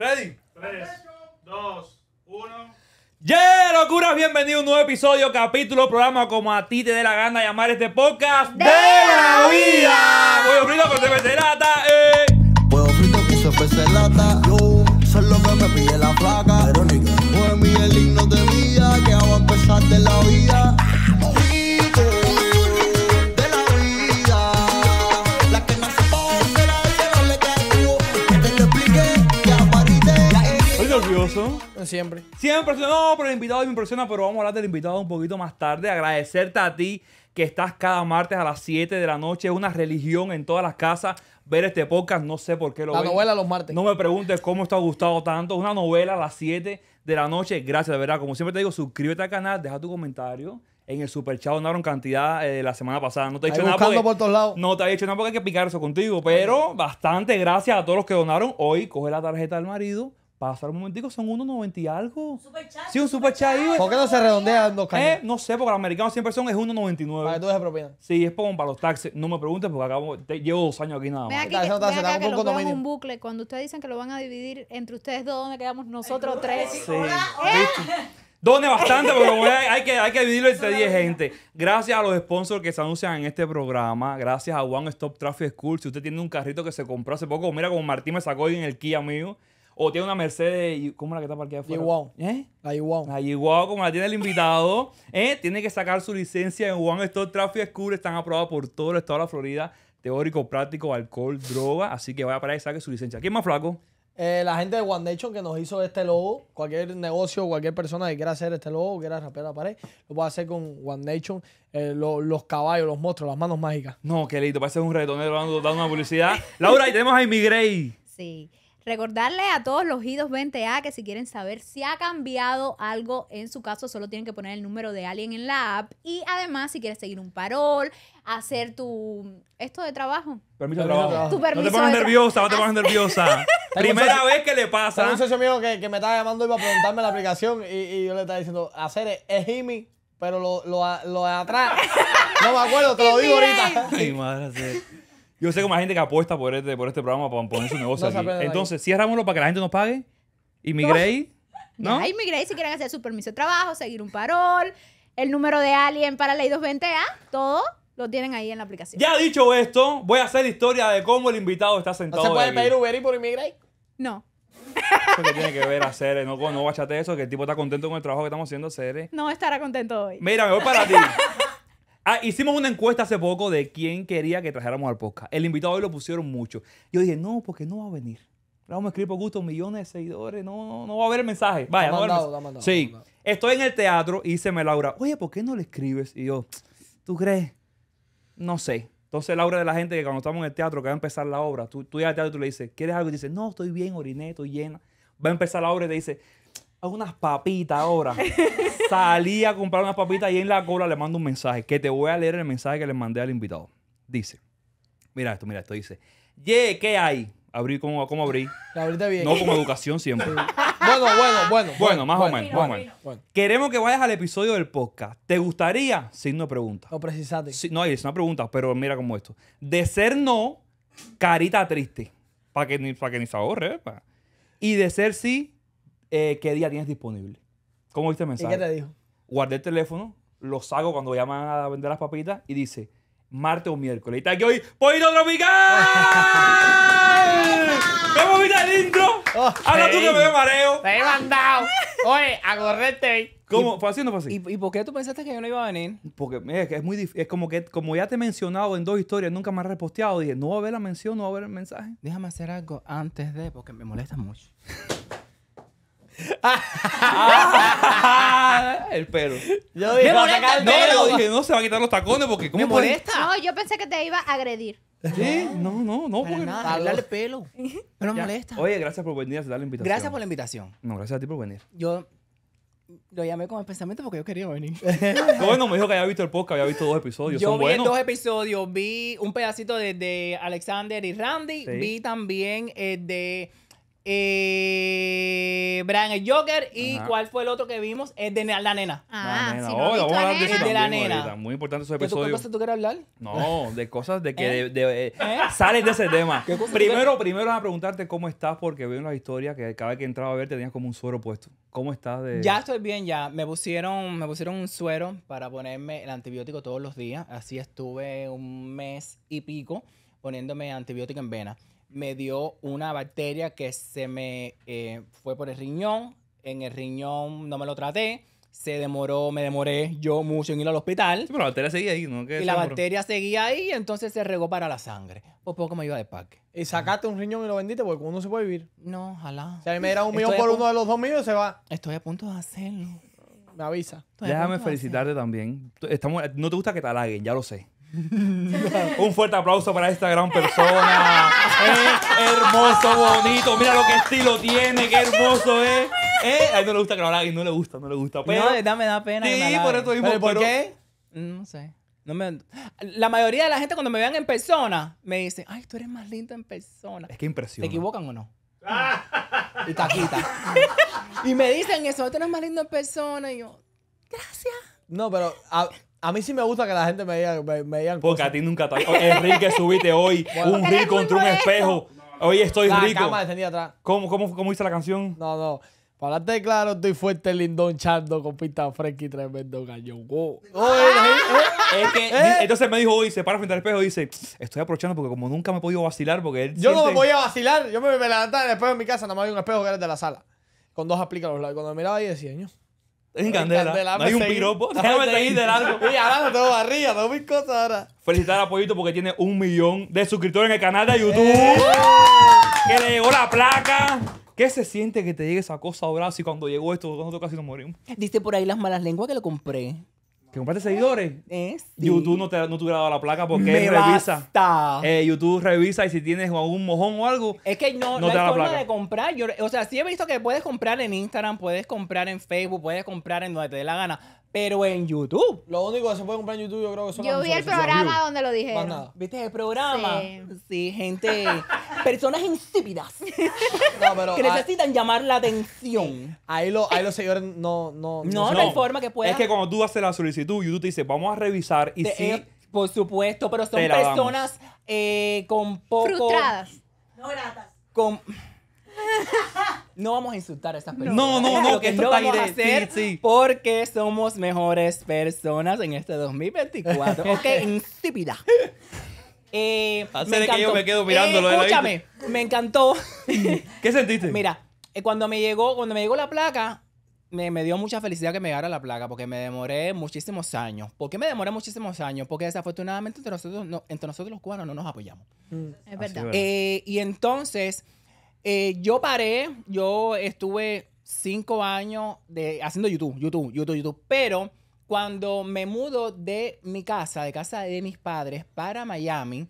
Ready. 3, 2, 1. Yeah, locuras, bienvenido a un nuevo episodio, capítulo, programa, como a ti te dé la gana llamar este podcast de, la vida. Voy a frito con cerveza lata, eh. Puedo frito con cerveza lata. Yo solo que me pide la flaca. Verónica. Pues mi el himno de vida que hago a empezar de la vida. Siempre. Siempre. No, pero el invitado me impresiona, pero vamos a hablar del invitado un poquito más tarde. Agradecerte a ti que estás cada martes a las 7 de la noche. Es una religión en todas las casas ver este podcast. No sé por qué lo La novela los martes. No me preguntes cómo ha gustado tanto. Una novela a las 7 de la noche. Gracias, de verdad. Como siempre te digo, suscríbete al canal, deja tu comentario. En el super chat donaron cantidad eh, la semana pasada. No te he dicho nada. Porque, por todos lados. No te he dicho nada porque hay que picar eso contigo. Pero bastante gracias a todos los que donaron. Hoy coge la tarjeta del marido pasar un momentico, son 1.90 y algo. Superchat. Sí, un super chat. ¿Por qué no se redondean dos eh, no sé, porque los americanos siempre son es 1.99. Para que tú dejes propina. Sí, es para los taxis. No me preguntes porque acabo, llevo dos años aquí nada más. que, bucle. Cuando ustedes dicen que lo van a dividir entre ustedes dos, ¿dónde quedamos nosotros tres? Sí. bastante, pero hay, que, hay que dividirlo entre 10 gente. Gracias a los sponsors que se anuncian en este programa. Gracias a One Stop Traffic School. Si usted tiene un carrito que se compró hace poco, mira como Martín me sacó hoy en el Kia mío o tiene una Mercedes, ¿cómo es la que está parqueada afuera? Igual. ¿Eh? La La como la tiene el invitado, ¿eh? tiene que sacar su licencia en One Store Traffic School. Están aprobados por todo el estado de la Florida. Teórico, práctico, alcohol, droga. Así que vaya para allá y saque su licencia. ¿Quién más flaco? Eh, la gente de One Nation que nos hizo este logo, cualquier negocio, cualquier persona que quiera hacer este logo, quiera raper la pared, lo puede hacer con One Nation. Eh, los caballos, los monstruos, las manos mágicas. No, qué lindo, parece un retonero dando, una publicidad. Laura, ahí tenemos a Amy Sí. Recordarle a todos los idos 20A que si quieren saber si ha cambiado algo en su caso, solo tienen que poner el número de alguien en la app. Y además, si quieres seguir un parol, hacer tu. Esto de trabajo. Permiso de trabajo. Tu permiso no te pongas nerviosa, no te pones nerviosa. Primera vez que le pasa. un socio mío que, que me estaba llamando iba a preguntarme la aplicación y, y, yo le estaba diciendo, hacer es Jimmy, pero lo, lo, lo atrás. No me acuerdo, te lo digo ahorita. Ay, madre. Yo sé como hay gente que apuesta por este, por este programa para poner su negocio así. Entonces, cierramoslo para que la gente nos pague. Y ¿no? Inmigrate si quieren hacer su permiso de trabajo, seguir un parol, el número de alien para ley 220A, ¿ah? todo lo tienen ahí en la aplicación. Ya dicho esto, voy a hacer historia de cómo el invitado está sentado. se puede pedir Uber y por Inmigrate? No, Eso tiene que ver hacer, Cere? Eh. no, bachate eso, que el tipo está contento con el trabajo que estamos haciendo, Cere. Eh. no estará contento hoy. Mira, me voy para ti. Ah, hicimos una encuesta hace poco de quién quería que trajéramos al podcast. El invitado hoy lo pusieron mucho. Yo dije, no, porque no va a venir. Le vamos a escribir por gusto millones de seguidores. No, no, va a haber el mensaje. Vaya, no a haber sí. Estoy en el teatro y dice me Laura, oye, ¿por qué no le escribes? Y yo, ¿tú crees? No sé. Entonces Laura de la gente que cuando estamos en el teatro que va a empezar la obra, tú, tú llegas al teatro y tú le dices, ¿quieres algo? Y dice, no, estoy bien, oriné, estoy llena. Va a empezar la obra y te dice, unas papitas ahora. Salí a comprar unas papitas y en la cola le mando un mensaje que te voy a leer el mensaje que le mandé al invitado. Dice, mira esto, mira esto, dice, yeah, ¿qué hay? Abrí como, abrí. La bien. No como educación siempre. bueno, bueno, bueno. Bueno, más o menos. más Queremos que vayas al episodio del podcast. ¿Te gustaría? Sin no pregunta. O precisate. no, es una pregunta, pero mira como esto. De ser no, carita triste. Para que, ni, que ni se ahorre. Eh, y de ser sí, eh, qué día tienes disponible. ¿Cómo viste el mensaje? qué te dijo? Guardé el teléfono, lo saco cuando llaman a vender las papitas y dice, martes o miércoles. Y está aquí hoy, ¡Pollito Tropical! ¿Cómo viste el intro? Oh, Ahora tú que me veo mareo. Te he mandado. Oye, agorrete ¿Cómo? ¿Fue o no ¿Y, por qué tú pensaste que yo no iba a venir? Porque es, muy difícil. es como que, como ya te he mencionado en dos historias, nunca me has reposteado. Dije, no va a haber la mención, no va a haber el mensaje. Déjame hacer algo antes de, porque me molesta mucho. el pelo. Yo dije, no, yo dije, no, se va a quitar los tacones porque ¿cómo puede- No, yo pensé que te iba a agredir. ¿Qué? No, no, no. Para el pelo. No molesta. Oye, gracias por venir a hacer la invitación. Gracias por la invitación. No, gracias a ti por venir. Yo lo llamé con el pensamiento porque yo quería venir. bueno, me dijo que había visto el podcast, había visto dos episodios. Yo vi dos episodios, vi un pedacito de, de Alexander y Randy, vi también el eh, de eh, Brian el Joker y cuál fue el otro que vimos es de la nena. Ah, la nena. de la nena. Muy importante eso de ¿Qué cosas tú quieres hablar? No, de cosas de que ¿Eh? Eh, ¿Eh? sales de ese tema. Primero, primero a preguntarte cómo estás porque veo en las historias que cada vez que entraba a ver tenías como un suero puesto. ¿Cómo estás Ya estoy bien ya. Me pusieron me pusieron un suero para ponerme el antibiótico todos los días. Así estuve un mes y pico poniéndome antibiótico en vena me dio una bacteria que se me eh, fue por el riñón. En el riñón no me lo traté. Se demoró, me demoré yo mucho en ir al hospital. Sí, pero la bacteria seguía ahí, ¿no? Y la bacteria seguía ahí, entonces se regó para la sangre. Por poco me iba de parque. Y sacaste un riñón y lo vendiste porque uno se puede vivir. No, ojalá. Si a mí me era un millón por uno de los dos míos, se va. Estoy a punto de hacerlo. Me avisa. Déjame felicitarte también. Estamos, no te gusta que te halaguen, ya lo sé. Un fuerte aplauso para esta gran persona. hermoso, bonito. Mira lo que estilo tiene, qué hermoso es. Eh, a él no le gusta que lo haga y no le gusta, no le gusta. Pero, no, me da pena. Sí, por eso mismo. ¿Por qué? Mm, no sé. No me... La mayoría de la gente cuando me vean en persona me dicen, ay, tú eres más lindo en persona. Es que impresiona. ¿Te equivocan o no? y taquita y me dicen eso, tú eres más lindo en persona. Y yo, gracias. No, pero... A... A mí sí me gusta que la gente me diga, me, me digan Porque a ti nunca te... Oh, Enrique, subiste hoy un reel contra un espejo. Hoy estoy la rico. Cama atrás. ¿Cómo, cómo, hice la canción? No, no. Para darte claro, estoy fuerte, lindón, chando, con pista fresca y tremendo oh. gallo. Oh, wow. Eh, eh, eh. es, que, Entonces me dijo, hoy se para frente al espejo y dice, estoy aprovechando porque como nunca me he podido vacilar porque él Yo no me a vacilar. Yo me, me levantaba en el espejo en mi casa, nada más había un espejo que era de la sala. Con dos aplica los lados. Cuando me miraba ahí decía, no en, Candela. hay un piropo. Déjame seguir de largo. Y ahora no tengo barriga, tengo mis cosas ahora. Felicitar a Pollito porque tiene un millón de suscriptores en el canal de YouTube. Eh. Que le llegó la placa. ¿Qué se siente que te llegue esa cosa ahora si cuando llegó esto nosotros casi nos morimos? Dice por ahí las malas lenguas que lo compré. Que de seguidores. Eh, YouTube no te, no te la placa porque revisa. Eh, YouTube revisa y si tienes algún mojón o algo. Es que no, no, forma de comprar. o sea, sí he visto que puedes comprar en Instagram, puedes comprar en Facebook, puedes comprar en donde te dé la gana. Pero en YouTube. Lo único que se puede comprar en YouTube, yo creo que son Yo vi el programa donde lo dije. ¿Viste el programa? Sí. gente. personas insípidas No, pero que necesitan llamar la atención. ahí ahí los señores no... No, No, hay forma que puedan... Es que cuando tú haces la solicitud, YouTube te dice, vamos a revisar y sí. Eh, por supuesto, pero son personas eh, con poco. Frustradas. No gratas. Con, no vamos a insultar a estas personas. No, no, no, que a hacer porque somos mejores personas en este 2024. ok, insípida. Eh, Hace de que yo me quedo mirándolo, de eh, escúchame, me encantó. ¿Qué sentiste? Mira, eh, cuando me llegó, cuando me llegó la placa, me, dio mucha felicidad que me llegara la placa, porque me demoré muchísimos años. ¿Por qué me demoré muchísimos años? Porque desafortunadamente entre nosotros, entre nosotros los cubanos no nos apoyamos. Mm. Es verdad. Eh, y entonces eh, yo paré, yo estuve cinco años de, haciendo YouTube, YouTube, YouTube, YouTube, pero cuando me mudo de mi casa, de casa de mis padres, para Miami,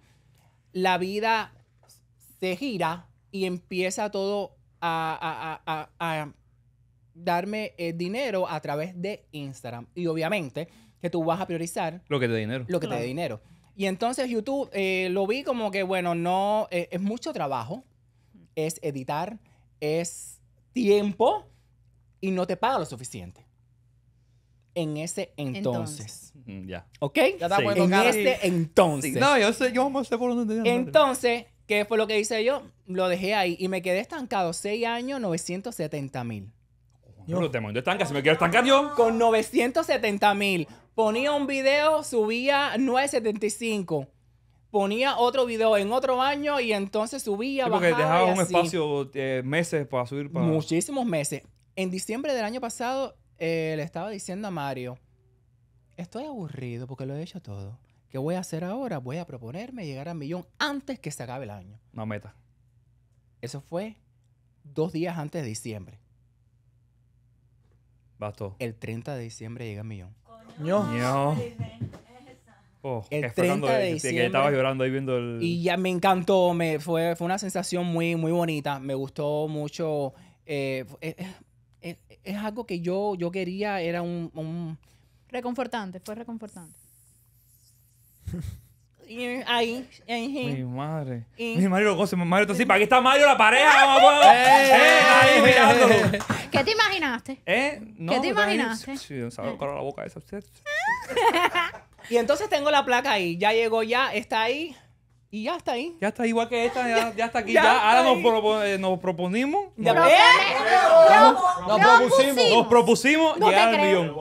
la vida se gira y empieza todo a, darme eh, dinero a través de Instagram. Y obviamente que tú vas a priorizar... Lo que te dé dinero. Lo que te dé dinero. Y entonces YouTube eh, lo vi como que, bueno, no, es mucho trabajo es editar, es tiempo y no te paga lo suficiente. En ese entonces. Ya. ¿Ok? en ese entonces. No, yo sé, yo no sé por dónde. Te entonces, ¿qué fue lo que hice yo? Lo dejé ahí y me quedé estancado. 6 años, 970 mil. Yo no te mando estanca, si me quiero estancar yo. Con 970 mil. Ponía un video, subía 975 ponía otro video en otro año y entonces subía, porque dejaba un espacio eh, meses para subir para... Muchísimos meses. En diciembre del año pasado eh, le estaba diciendo a Mario, estoy aburrido porque lo he hecho todo. ¿Qué voy a hacer ahora? Voy a proponerme llegar al millón antes que se acabe el año. No meta. Eso fue dos días antes de diciembre. Bastó. El 30 de diciembre llega al millón. No. Oh, el 30 de diciembre. Que estaba llorando ahí viendo el... Y ya me encantó, me, fue, fue una sensación muy, muy bonita, me gustó mucho. Eh, es, es, eh, eh, eh, es, algo que yo, yo quería, era un, un... Reconfortante, fue reconfortante. Ahí, Mi madre. Mi madre lo goce. Mario, lo ¿para qué está Mario la pareja? eh, ahí mirándolo. ¿Qué te imaginaste? ¿Eh? No, ¿Qué te imaginaste? Sí, se me la boca esa. Y entonces tengo la placa ahí. Ya llegó, ya está ahí. Y ya está ahí. Ya está igual que esta, ya, está aquí. ahora nos, propo, eh, nos, proponimos. Nos, propusimos. Nos propusimos y llegar al guión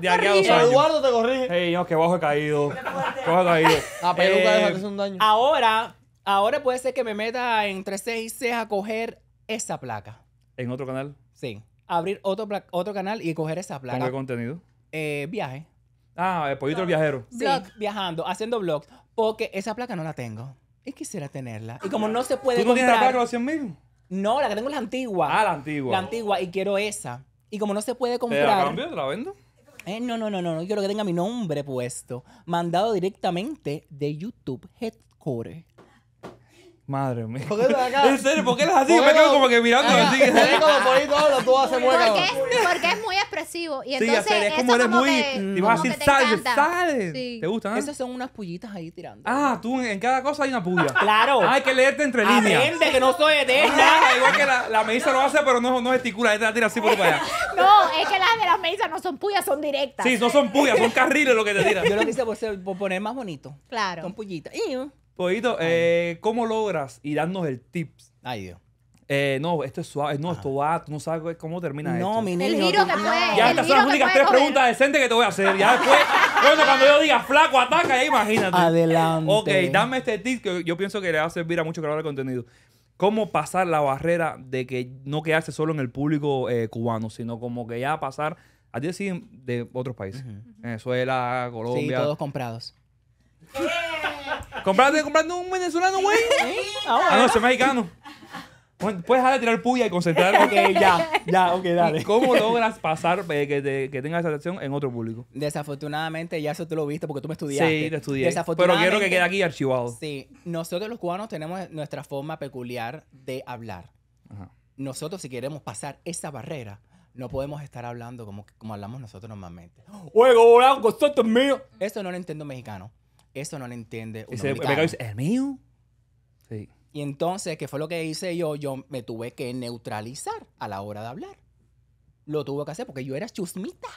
De aquí, a, a dos años. Eduardo te corrige. Ey, no, que bajo he caído. que bajo he caído. La peluca eh, un daño. Ahora, ahora puede ser que me meta entre 6 y 6 a coger esa placa. ¿En otro canal? Sí. Abrir otro, otro canal y coger esa placa. ¿Con qué contenido? Eh, viaje. Ah, el pollito del viajero. Vlog, viajando, haciendo vlogs. Porque esa placa no la tengo. Y quisiera tenerla. Y como no se puede ¿Tú no tienes la placa de los 100 mil? No, la que tengo es la antigua. Ah, la antigua. La antigua. Y quiero esa. Y como no se puede ¿Te la comprar... cambio? ¿Te la vendo? Eh, no, no, no, no, quiero que tenga mi nombre puesto. Mandado directamente de YouTube Headquarters. Madre mía. ¿Por qué estás acá? ¿En serio? ¿Por qué las así? me quedo como que mirando así. por ahí Porque, es- muy expresivo. Y entonces, es como eres muy. que- vas a decir, que te ¿Te gustan? Esas son unas pullitas ahí tirando. Ah, tú en, cada cosa hay una puya. Claro. Ah, hay que leerte entre líneas. Aprende que no soy de igual que la, la lo hace, pero no, no gesticula, esta la tira así por para allá. No, es que las de las mesas no son puyas, son directas. Sí, no son puyas, son carriles lo que te tiran. Yo lo que hice por, ser- poner más bonito. Claro. Son pullitas. Uh, Poquito, eh, ¿cómo logras? Y darnos el tips. Ay, Dios. Eh, no, esto es suave. No, esto va. Tú no sabes cómo termina no, esto. mi niño. El giro que fue. Ya estas son las únicas tres preguntas decentes que te voy a hacer. Ya después, bueno, cuando yo diga flaco, ataca, ya imagínate. Adelante. Ok, dame este tip que yo pienso que le va a servir a muchos creadores de contenido. ¿Cómo pasar la barrera de que no quedarse solo en el público eh, cubano, sino como que ya pasar a ti de otros países? Venezuela, Colombia... Sí, todos comprados. Comprate, comprate un venezolano, güey. Ah, ah, no, soy mexicano. Puedes dejar de tirar puya y concentrarte. Ok, ya, ya, ok, dale. ¿Cómo logras pasar eh, que, que tengas esa atracción en otro público? Desafortunadamente, ya eso tú lo viste porque tú me estudiaste. Sí, te estudié. Pero quiero que quede aquí archivado. Sí, nosotros los cubanos tenemos nuestra forma peculiar de hablar. Nosotros, si queremos pasar esa barrera, no podemos estar hablando como, como hablamos nosotros normalmente. ¡Huego, volado, con mío. Eso no lo entiendo mexicano. Eso no lo entiende un dice, es mío? Sí. Y entonces, ¿qué fue lo que hice yo? Yo me tuve que neutralizar a la hora de hablar. Lo tuve que hacer porque yo era chusmita.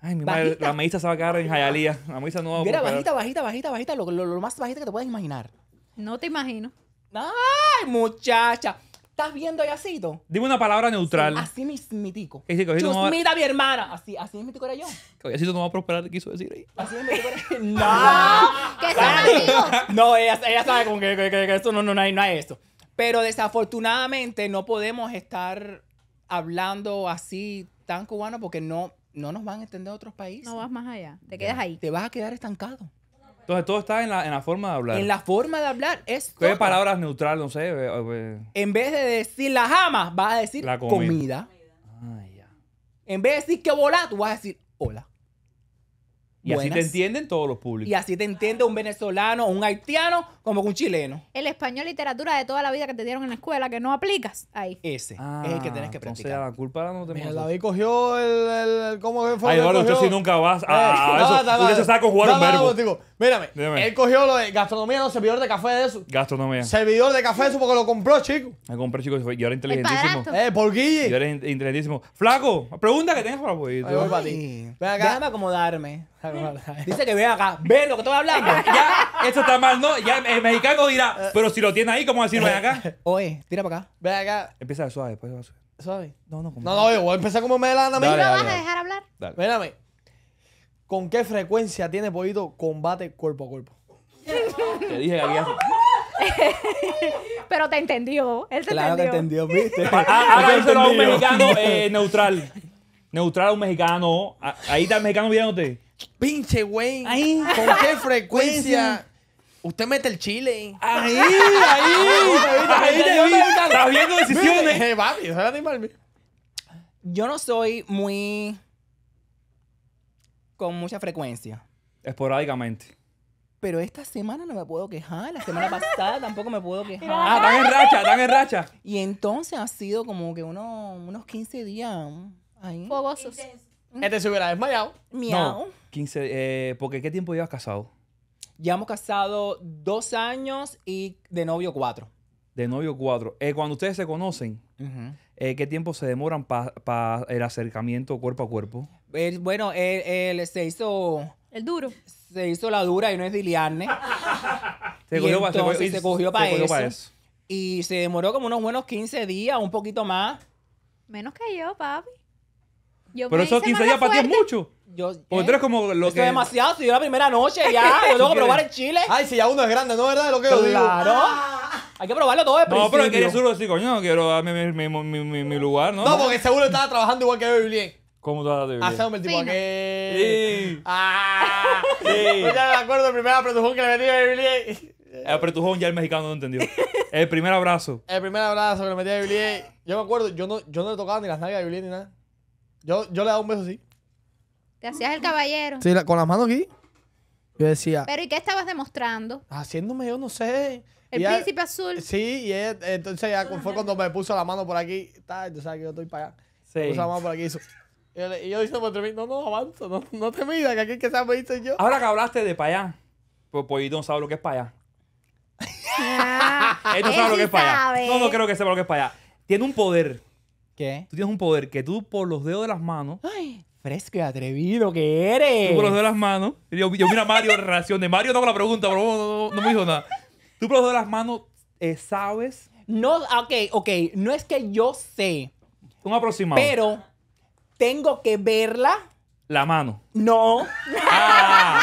Ay, mi madre, la maíza se va a quedar en Jayalía. La maíza no va a Yo era bajita, bajita, bajita, bajita, lo, lo más bajita que te puedas imaginar. No te imagino. Ay, muchacha. ¿Estás viendo Yacito? Dime una palabra neutral. así mismitico. Es decir, Chusmita, mi hermana. Así, así mismitico era yo. Yacito no va a prosperar, quiso decir ahí. Así mismitico era No. ¡Que son No, ella, sabe como que, que, no, no, no, hay, no hay esto. Pero desafortunadamente no podemos estar hablando así tan cubano porque no, no nos van a entender otros países. No vas más allá. Te quedas ahí. Te vas a quedar estancado. Entonces todo está en la, forma de hablar. En la forma de hablar es. ¿Qué todo? palabras neutrales, No sé. En vez de decir la jama, vas a decir comida. Ah, en vez de decir que volá, tú vas a decir hola. Y así te entienden todos los públicos. Y así te entiende un venezolano, un haitiano, como que un chileno. El español literatura de toda la vida que te dieron en la escuela que no aplicas ahí. Ese es el ah, que tienes que practicar. Entonces, la culpa no te tenemos. David cogió el, el, el cómo fue. Ay, Eduardo, tú sí nunca vas a, eh, eso. No, jugar se un verbo. Digo, mírame, él cogió lo de gastronomía, no servidor de café de eso. Gastronomía. Servidor de café de eso porque lo compró, chico. Me compré, chico, y ahora inteligentísimo. Eh, por Guille. Yo era inteligentísimo. Flaco, pregunta que tienes para poder. Voy para ti. Ven acá. Déjame acomodarme. Dice que ve acá. Ve lo que estoy hablando. ya, está mal, ¿no? Ya eh, el mexicano dirá, eh, pero si lo tiene ahí, ¿cómo decirlo? Ven acá. Oye, tira para acá. Ven acá. Empieza suave, después suave. Suave. No, no, como. No, no, yo voy a empezar como me la vas a dejar hablar? Dale. ¿Con qué frecuencia tiene Pollito combate cuerpo a cuerpo? Te dije que había. Pero te entendió. Él te entendió. Claro que entendió, viste. Háganselo ah, ah, ah, a un mexicano eh, neutral. Neutral a un mexicano. Ahí está el mexicano viéndote. Pinche güey. ¿Con qué frecuencia Usted mete el chile. Ahí, ahí. ahí, Está viendo decisiones. Eh, eh, Yo no soy muy. con mucha frecuencia. Esporádicamente. Pero esta semana no me puedo quejar. La semana pasada tampoco me puedo quejar. Ah, están en racha, están en racha. Y entonces ha sido como que unos 15 días ahí. Fogosos. Este se hubiera desmayado. Miau. No, 15. Eh, porque ¿qué tiempo llevas casado? Ya hemos casado dos años y de novio cuatro. De novio cuatro. Eh, cuando ustedes se conocen, eh, ¿qué tiempo se demoran para el acercamiento cuerpo a cuerpo? bueno, él, se hizo... El duro. Se hizo la dura y no es Diliarne. se, cogió para, se, cogió, para eso. Y se demoró como unos buenos 15 días, un poquito más. Menos que yo, papi. Pero eso 15 días para ti es mucho. Yo, Porque ¿eh? tú como lo que... es demasiado, si yo la primera noche ya, yo tengo que probar el chile. Ay, si ya uno es grande, ¿no verdad? Lo que yo digo. Claro. Ah. Hay que probarlo todo de No, pero es que yo seguro decir, coño, quiero darme mi, mi, mi, mi, lugar, ¿no? No, porque seguro estaba trabajando igual que yo ¿Cómo estaba de vivir? Hacemos el tipo que... Sí. Ah, sí. Yo ya me acuerdo el primer apretujón que le metí a Biblié. El apretujón ya el mexicano no entendió. El primer abrazo. El primer abrazo que le metí a Biblié. Yo me acuerdo, yo no, yo no le tocaba ni las nalgas de Biblié ni nada. Yo, yo le daba un beso así. Te hacías el caballero. Sí, con las manos aquí. Yo decía, Pero ¿y qué estabas demostrando? haciéndome yo no sé. El príncipe azul. Sí, y entonces ya fue cuando me puso la mano por aquí. tú sabes que yo estoy para allá. Sí. puso la mano por aquí. Y yo, hice no, no, avanza. no, te midas, que aquí que se me hice yo. Ahora que hablaste de para allá, pues pues no sabe lo que es para allá. Él ah, no sabe lo que es para allá. No, no creo que sepa lo que es para allá. Tiene un poder. ¿Qué? Tú tienes un poder que tú por los dedos de las manos. ¡Ay! Fresco y atrevido que eres. Tú por los dedos de las manos. Yo, mira Mario, reacción de Mario, no la pregunta, pero no, me dijo nada. Tú por los dedos de las manos eh, sabes. No, ok, ok. No es que yo sé. Un aproximado. Pero tengo que verla. La mano. No. Ah.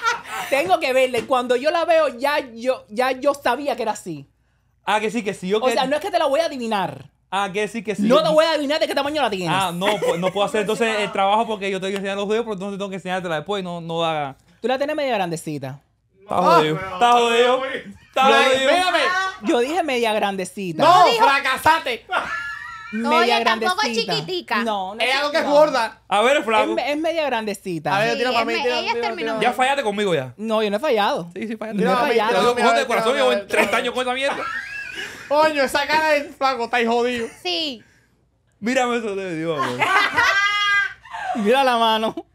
tengo que verla. cuando yo la veo, ya yo, ya yo sabía que era así. Ah, que sí, que sí. o sea, no es que te la voy a adivinar. Ah, que sí, que sí. No te voy a adivinar de qué tamaño la tienes. Ah, no, pues, no puedo hacer entonces el trabajo porque yo te voy a enseñar los dedos, pero entonces tengo que enseñártela después y no, no da. Tú la tienes media grandecita. Está jodido. Ah, está jodido. Está jodido. Yo dije media grandecita. No, fracasate. Media Oye, tampoco es chiquitica. No, no. Ella lo que es gorda. A ver, flaco. Es, media grandecita. A ver, tira para mí. Ya fallaste conmigo ya. No, yo no he fallado. Sí, sí, fallaste. Yo no he fallado. Yo de corazón, yo 30 años con esa mierda. Coño, esa cara de flaco está ahí jodido. Sí. Mírame eso de Dios, Mira la mano.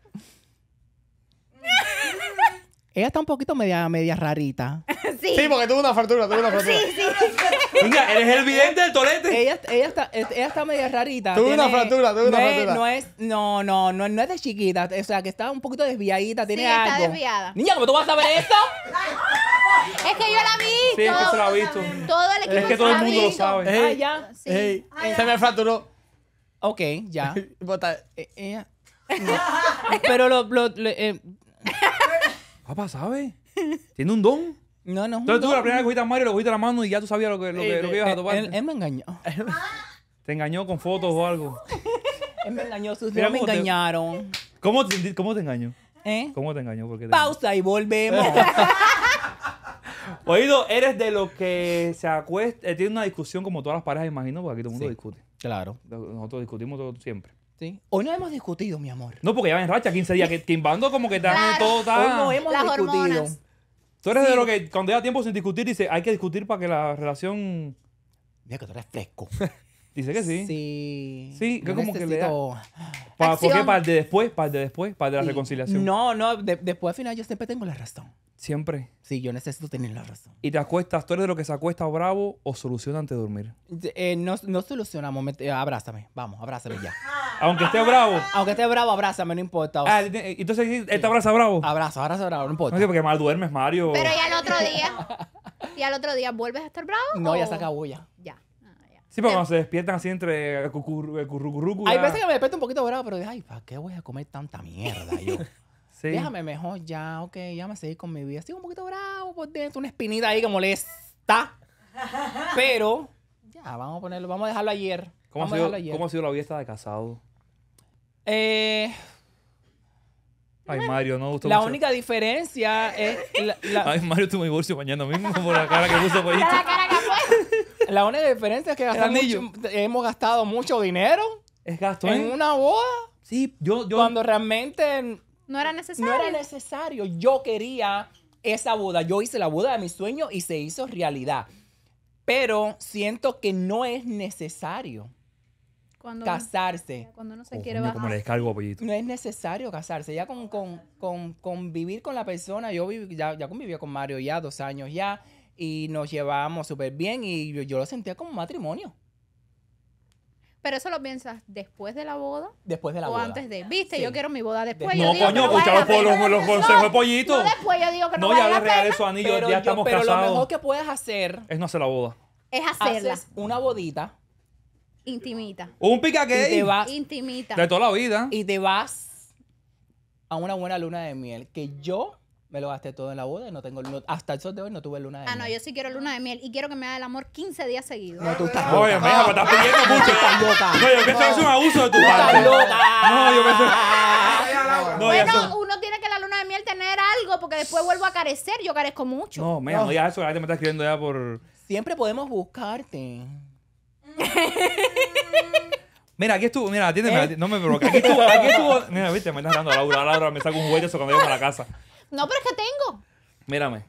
Ella está un poquito media, media rarita. sí. porque tuvo una fractura, tuvo una fractura. Sí, sí. Niña, eres el vidente del tolete. Ella, ella, está, ella está media rarita. Tuve una fractura, tuvo una fractura. no, es, no, no, no, es de chiquita. O sea, que está un poquito desviadita, tiene sí, está desviada. Niña, ¿cómo tú vas a ver esto? es que yo la vi. Sí, es que se la ha visto. Todo el equipo Es que todo el mundo lo sabe. ah, ya. Sí. Se me fracturó. Ok, ya. E, Pero lo, eh, Papá, ¿sabe? Tiene un don. No, no. Entonces tú la primera vez cogiste a Mario, le cogiste la mano y ya tú sabías lo que, lo que, eh, lo que ibas a eh, topar. Él, él me engañó. ¿Te engañó con fotos o algo? él me engañó, sus Mira, me engañaron. ¿Cómo te, engañó? ¿Eh? ¿Cómo te engañó? Pausa y volvemos. Oído, eres de los que se acuesta. Eh, tiene una discusión como todas las parejas, imagino, porque aquí todo el mundo discute. Claro. Nosotros discutimos todo siempre. Hoy no hemos discutido, mi amor. No, porque ya en racha 15 días que timbando como que están Claro. todo Hoy no hemos discutido. Tú eres de lo que cuando lleva tiempo sin discutir dice, hay que discutir para que la relación... Mira que tú eres fresco. Dice que sí. Sí. Sí, que como que le da. ¿Para, ¿Por qué? Para el de después, para el de después, para el de la reconciliación. No, no, después al final yo siempre tengo la razón. Siempre. Sí, yo necesito tener la razón. ¿Y te acuestas? ¿Tú eres de lo que se acuesta bravo o soluciona antes de dormir? Eh, no, no, solucionamos. Eh, abrázame. Vamos, abrázame ya. Aunque esté bravo. Aunque esté bravo, abrázame, no importa. Ah, entonces, ¿él te ¿Este abraza bravo? Abraza, abraza bravo, no importa. No sé, porque mal duermes, Mario. Pero ya el otro día. ¿Y al otro día vuelves a estar bravo? No, ya se acabó Ya. Sí, pero eh, cuando se despiertan así entre curru. Eh, Hay veces que me despierto un poquito bravo pero dije, ay, ¿para qué voy a comer tanta mierda yo? Déjame mejor ya, ok, ya me seguí con mi vida. sigo un poquito bravo por pues, dentro, una espinita ahí que molesta. Pero, ya, vamos a ponerlo, vamos a dejarlo ayer. ¿Cómo, ha sido, ayer. ¿cómo ha sido la fiesta de casado? Eh. Ay, Mario, no gustó La única diferencia es. Ay, Mario, tu divorcio mañana mismo por la cara que puso por La cara que puso. La única diferencia es que hemos gastado mucho dinero. Es gasto en, ¿eh? una boda. Sí, yo, yo. Cuando realmente. No era necesario. No era necesario. Yo quería esa boda. Yo hice la boda de mi sueño y se hizo realidad. Pero siento que no es necesario casarse. cuando no se quiere No es necesario casarse. Ya con, con, con, convivir con la persona. Yo ya, ya convivía con Mario ya dos años ya y nos llevábamos súper bien y yo, lo sentía como matrimonio. Pero eso lo piensas después de la boda. Después de la boda. O antes de. Viste, yo quiero mi boda después. No, coño, escuchaba los, los consejos de pollito. No, después yo digo que no. No, ya le regalé eso, anillo, ya estamos casados. Pero lo mejor que puedes hacer. Es no hacer la boda. Es hacerla. una bodita. Intimita. Un picaquet. Intimita. De toda la vida. Y te vas a una buena luna de miel. Que yo me lo gasté todo en la boda y no tengo luna hasta el sol de hoy no tuve luna de miel. Ah, no, yo sí quiero luna de miel y quiero que me haga el amor 15 días seguidos. No, tú estás Oye, meja pero estás pidiendo mucho. esta loca. No, yo pienso que es un abuso de tu parte. No, yo pienso. No, bueno, uno tiene que la luna de miel tener algo porque después vuelvo a carecer. Yo carezco mucho. No, mira, no ya eso. La gente me estás escribiendo ya por... Siempre podemos buscarte. Mira, aquí estuvo, mira, atiéndeme, no me provoques. Aquí estuvo, Mira, viste, me estás dando a Laura. Laura me saco un eso cuando llego a la casa. No, pero es que tengo. Mírame.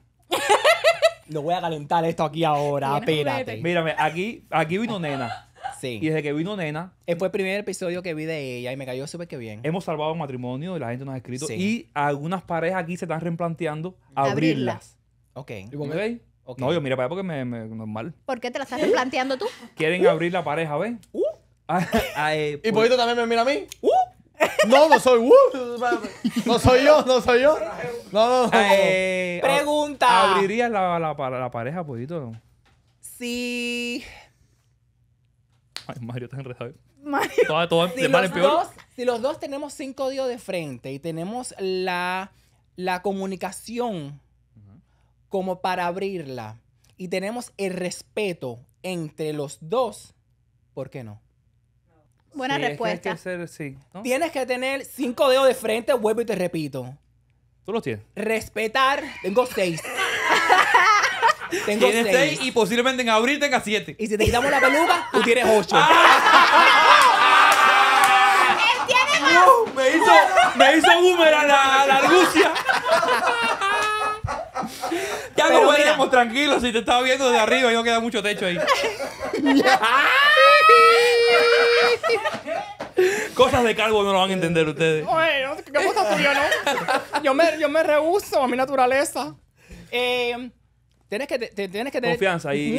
Lo voy a calentar esto aquí ahora, Mírame, aquí, aquí vino nena. Sí. Y desde que vino nena, este Fue el primer episodio que vi de ella y me cayó súper que bien. hemos salvado matrimonio, y la gente nos ha escrito. Y algunas parejas aquí se están replanteando abrirlas. ¿Y Ok. me Okay. No, yo mira para allá porque me, me- normal. ¿Por qué te la estás ¿Eh? replanteando tú? Quieren abrir la pareja, ¿ves? ¡Uh! Ah. Ah, eh, y por- también me mira a mí. ¡Uh! No, no soy. Uh. no soy yo, no soy yo. No, no, no. Ah, eh, pregunta. ¿Abrirías la, la, pareja, pudito? Sí. Ay, Mario está enredado. si, los Dos, tenemos cinco dios de frente y tenemos la, la comunicación como para abrirla y tenemos el respeto entre los dos, ¿por qué no? Buena respuesta. Tienes que tener cinco dedos de frente, vuelvo y te repito. ¿Tú los tienes? Respetar, tengo seis. tengo tienes seis. y posiblemente en abril tenga siete. Y si te quitamos la peluca, tú tienes ocho. Él tiene más. Uh, me hizo, me hizo boomerang la, la argucia. ya no nos tranquilos si te estaba viendo desde arriba y no queda mucho techo ahí. Ah, Cosas de cargo no lo van a entender ustedes. cosa no? Yo me, yo a mi naturaleza. Eh, tienes, que, tienes que tener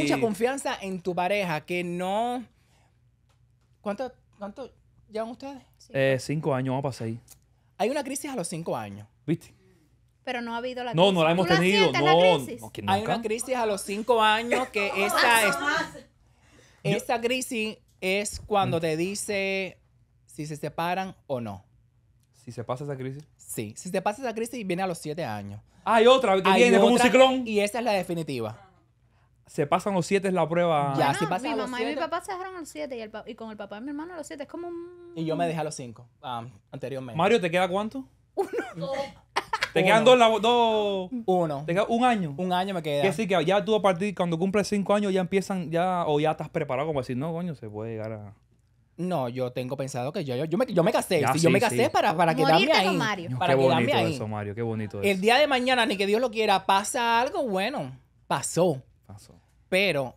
mucha confianza en tu pareja, que no... ¿Cuánto, cuánto llevan ustedes? Cinco, eh, años, vamos a Hay una crisis a los cinco años. ¿Viste? Pero no ha habido la crisis. No, no la hemos tenido. no, Hay una crisis a los cinco años que esta esta crisis es cuando mm. te dice si se separan o no. Si se pasa esa crisis. Sí, si se pasa esa crisis y viene a los siete años. Hay otra que viene como un ciclón. Y esa es la definitiva. Se pasan los siete es la prueba. Ya, ah, si pasan mi mamá y mi papá se dejaron a los siete y, el y con el papá de mi hermano a los siete. Es como un... Y yo me dejé a los cinco anteriormente. Mario, ¿te queda cuánto? Uno. Te quedan dos, dos- Uno. Te un año. Un año me queda. Y sí que ya tú a partir, cuando cumples cinco años, ya empiezan, ya, o ya estás preparado como decir, no, coño, se puede llegar a. No, yo tengo pensado que yo, yo, me, yo me casé. Si yo me casé para, para quedarme ahí. Para qué bonito eso, Mario, qué bonito eso. El día de mañana, ni que Dios lo quiera, pasa algo bueno. Pasó. Pasó. Pero,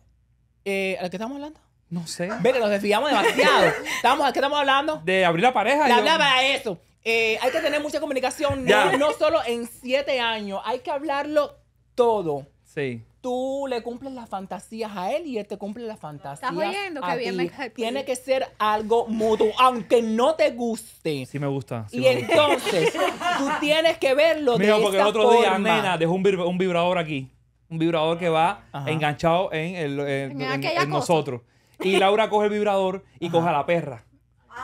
eh, ¿a qué estamos hablando? No sé. Vete, nos desviamos demasiado. estamos, ¿A qué estamos hablando? De abrir la pareja. La hablaba para eso. Eh, hay que tener mucha comunicación, no, solo en siete años, hay que hablarlo todo. Sí tú le cumples las fantasías a él y él te cumple las fantasías. ¿Estás oyendo? A bien Tiene que ser algo mutuo, aunque no te guste. Sí, me gusta. y entonces, tú tienes que verlo Mira, porque el otro día, nena, dejó un, vibrador aquí. Un vibrador que va enganchado en, nosotros. Y Laura coge el vibrador y coge a la perra.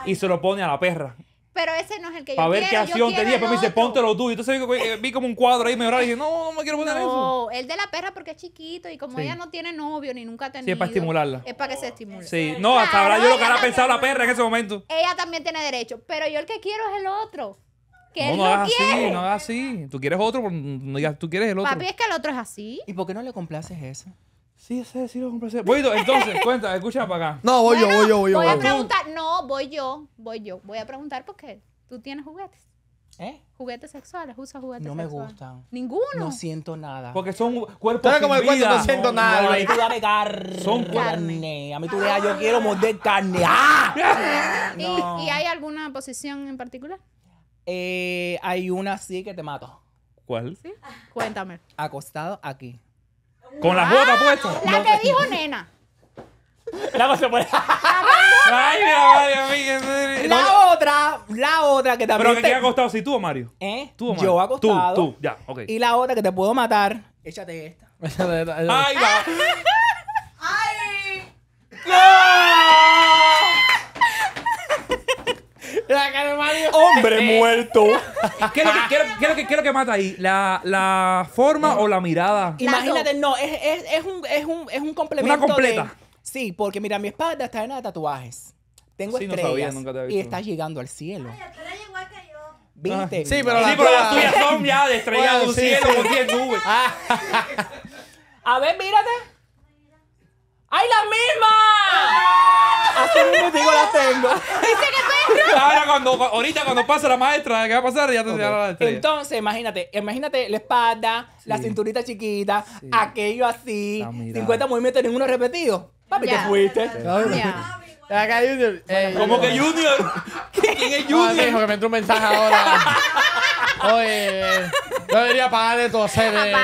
Y se lo pone a la perra pero ese no es el que yo quiero. Para ver qué acción tenía. Pero me dice, póntelo tú. Y entonces vi, vi, como un cuadro ahí me y dije, no, no me quiero poner eso. No, el de la perra porque es chiquito y como ella no tiene novio ni nunca ha tenido. Sí, es para estimularla. Es para que se estimule. Sí, no, hasta ahora yo lo que habrá pensado la perra en ese momento. Ella también tiene derecho, pero yo el que quiero es el otro. Que no, él no, no hagas así, no hagas así. Tú quieres otro, pues, no digas, tú quieres el otro. Papi, es que el otro es así. ¿Y por qué no le complaces eso? Sí, sí, sí lo compré. Voy entonces, cuenta, escucha para acá. No, voy yo, voy yo, voy yo. Voy a preguntar, no, voy yo, voy yo. Voy a preguntar porque tú tienes juguetes. ¿Eh? Juguetes sexuales, ¿Usas juguetes No me gustan. Ninguno. No siento nada. Porque son cuerpos Tú como el cuerpo no siento nada. No, tú dame carne. Son carne. A mí tú dejas, yo quiero morder carne. ¡Ah! ¿Y, hay alguna posición en particular? Eh, hay una sí que te mato. ¿Cuál? Sí. Cuéntame. Acostado aquí. Con las botas puestas. La ah, que dijo nena. La cosa por Ay, mira, mira, La otra, la otra que también. Pero que te... ha costado sí, tú o Mario. ¿Eh? Tú o Mario. Yo acostado. Tú, tú, ya, ok. Y la otra que te puedo matar. Échate esta. Ay, va. ¡Ay! ¡No! La Mario. ¡Hombre muerto! ¿Qué es, lo que, qué, que- que, mata ahí? ¿La, la forma o la mirada? Imagínate, no, es, es, es un, es, un, es un complemento. Una completa. sí, porque mira, mi espalda está llena de tatuajes. Tengo Sí, no sabía, estrellas nunca te había y está estás llegando al cielo. ¿Viste? Sí, pero ah. las tuyas son ya de estrellas Bueno, de cielo nubes. Ah. A ver, mírate. ¡Ay, la misma! Ah. Así mismo digo, la tengo. Dice que tú Ahora cuando, ahorita cuando pasa la maestra, ¿qué va a pasar? Ya te Entonces, imagínate, imagínate la espalda, la cinturita chiquita, aquello así, 50 movimientos, ninguno repetido. Papi, ¿qué fuiste? Yeah. Eh, ¿Cómo que Junior? ¿Quién es ah, Junior? que me entró un mensaje ahora. Oye, no debería pagar de todo Eh.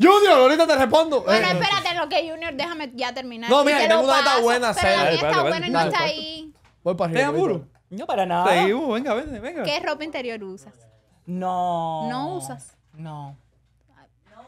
Junior, ahorita te respondo. Bueno, eh. espérate, lo que Junior, déjame ya terminar. No, mira, tengo una data buena, Pero la mía está buena y no está ahí. Voy para arriba. No, para nada. venga, venga, venga. ¿Qué ropa interior usas? No. ¿No usas? No.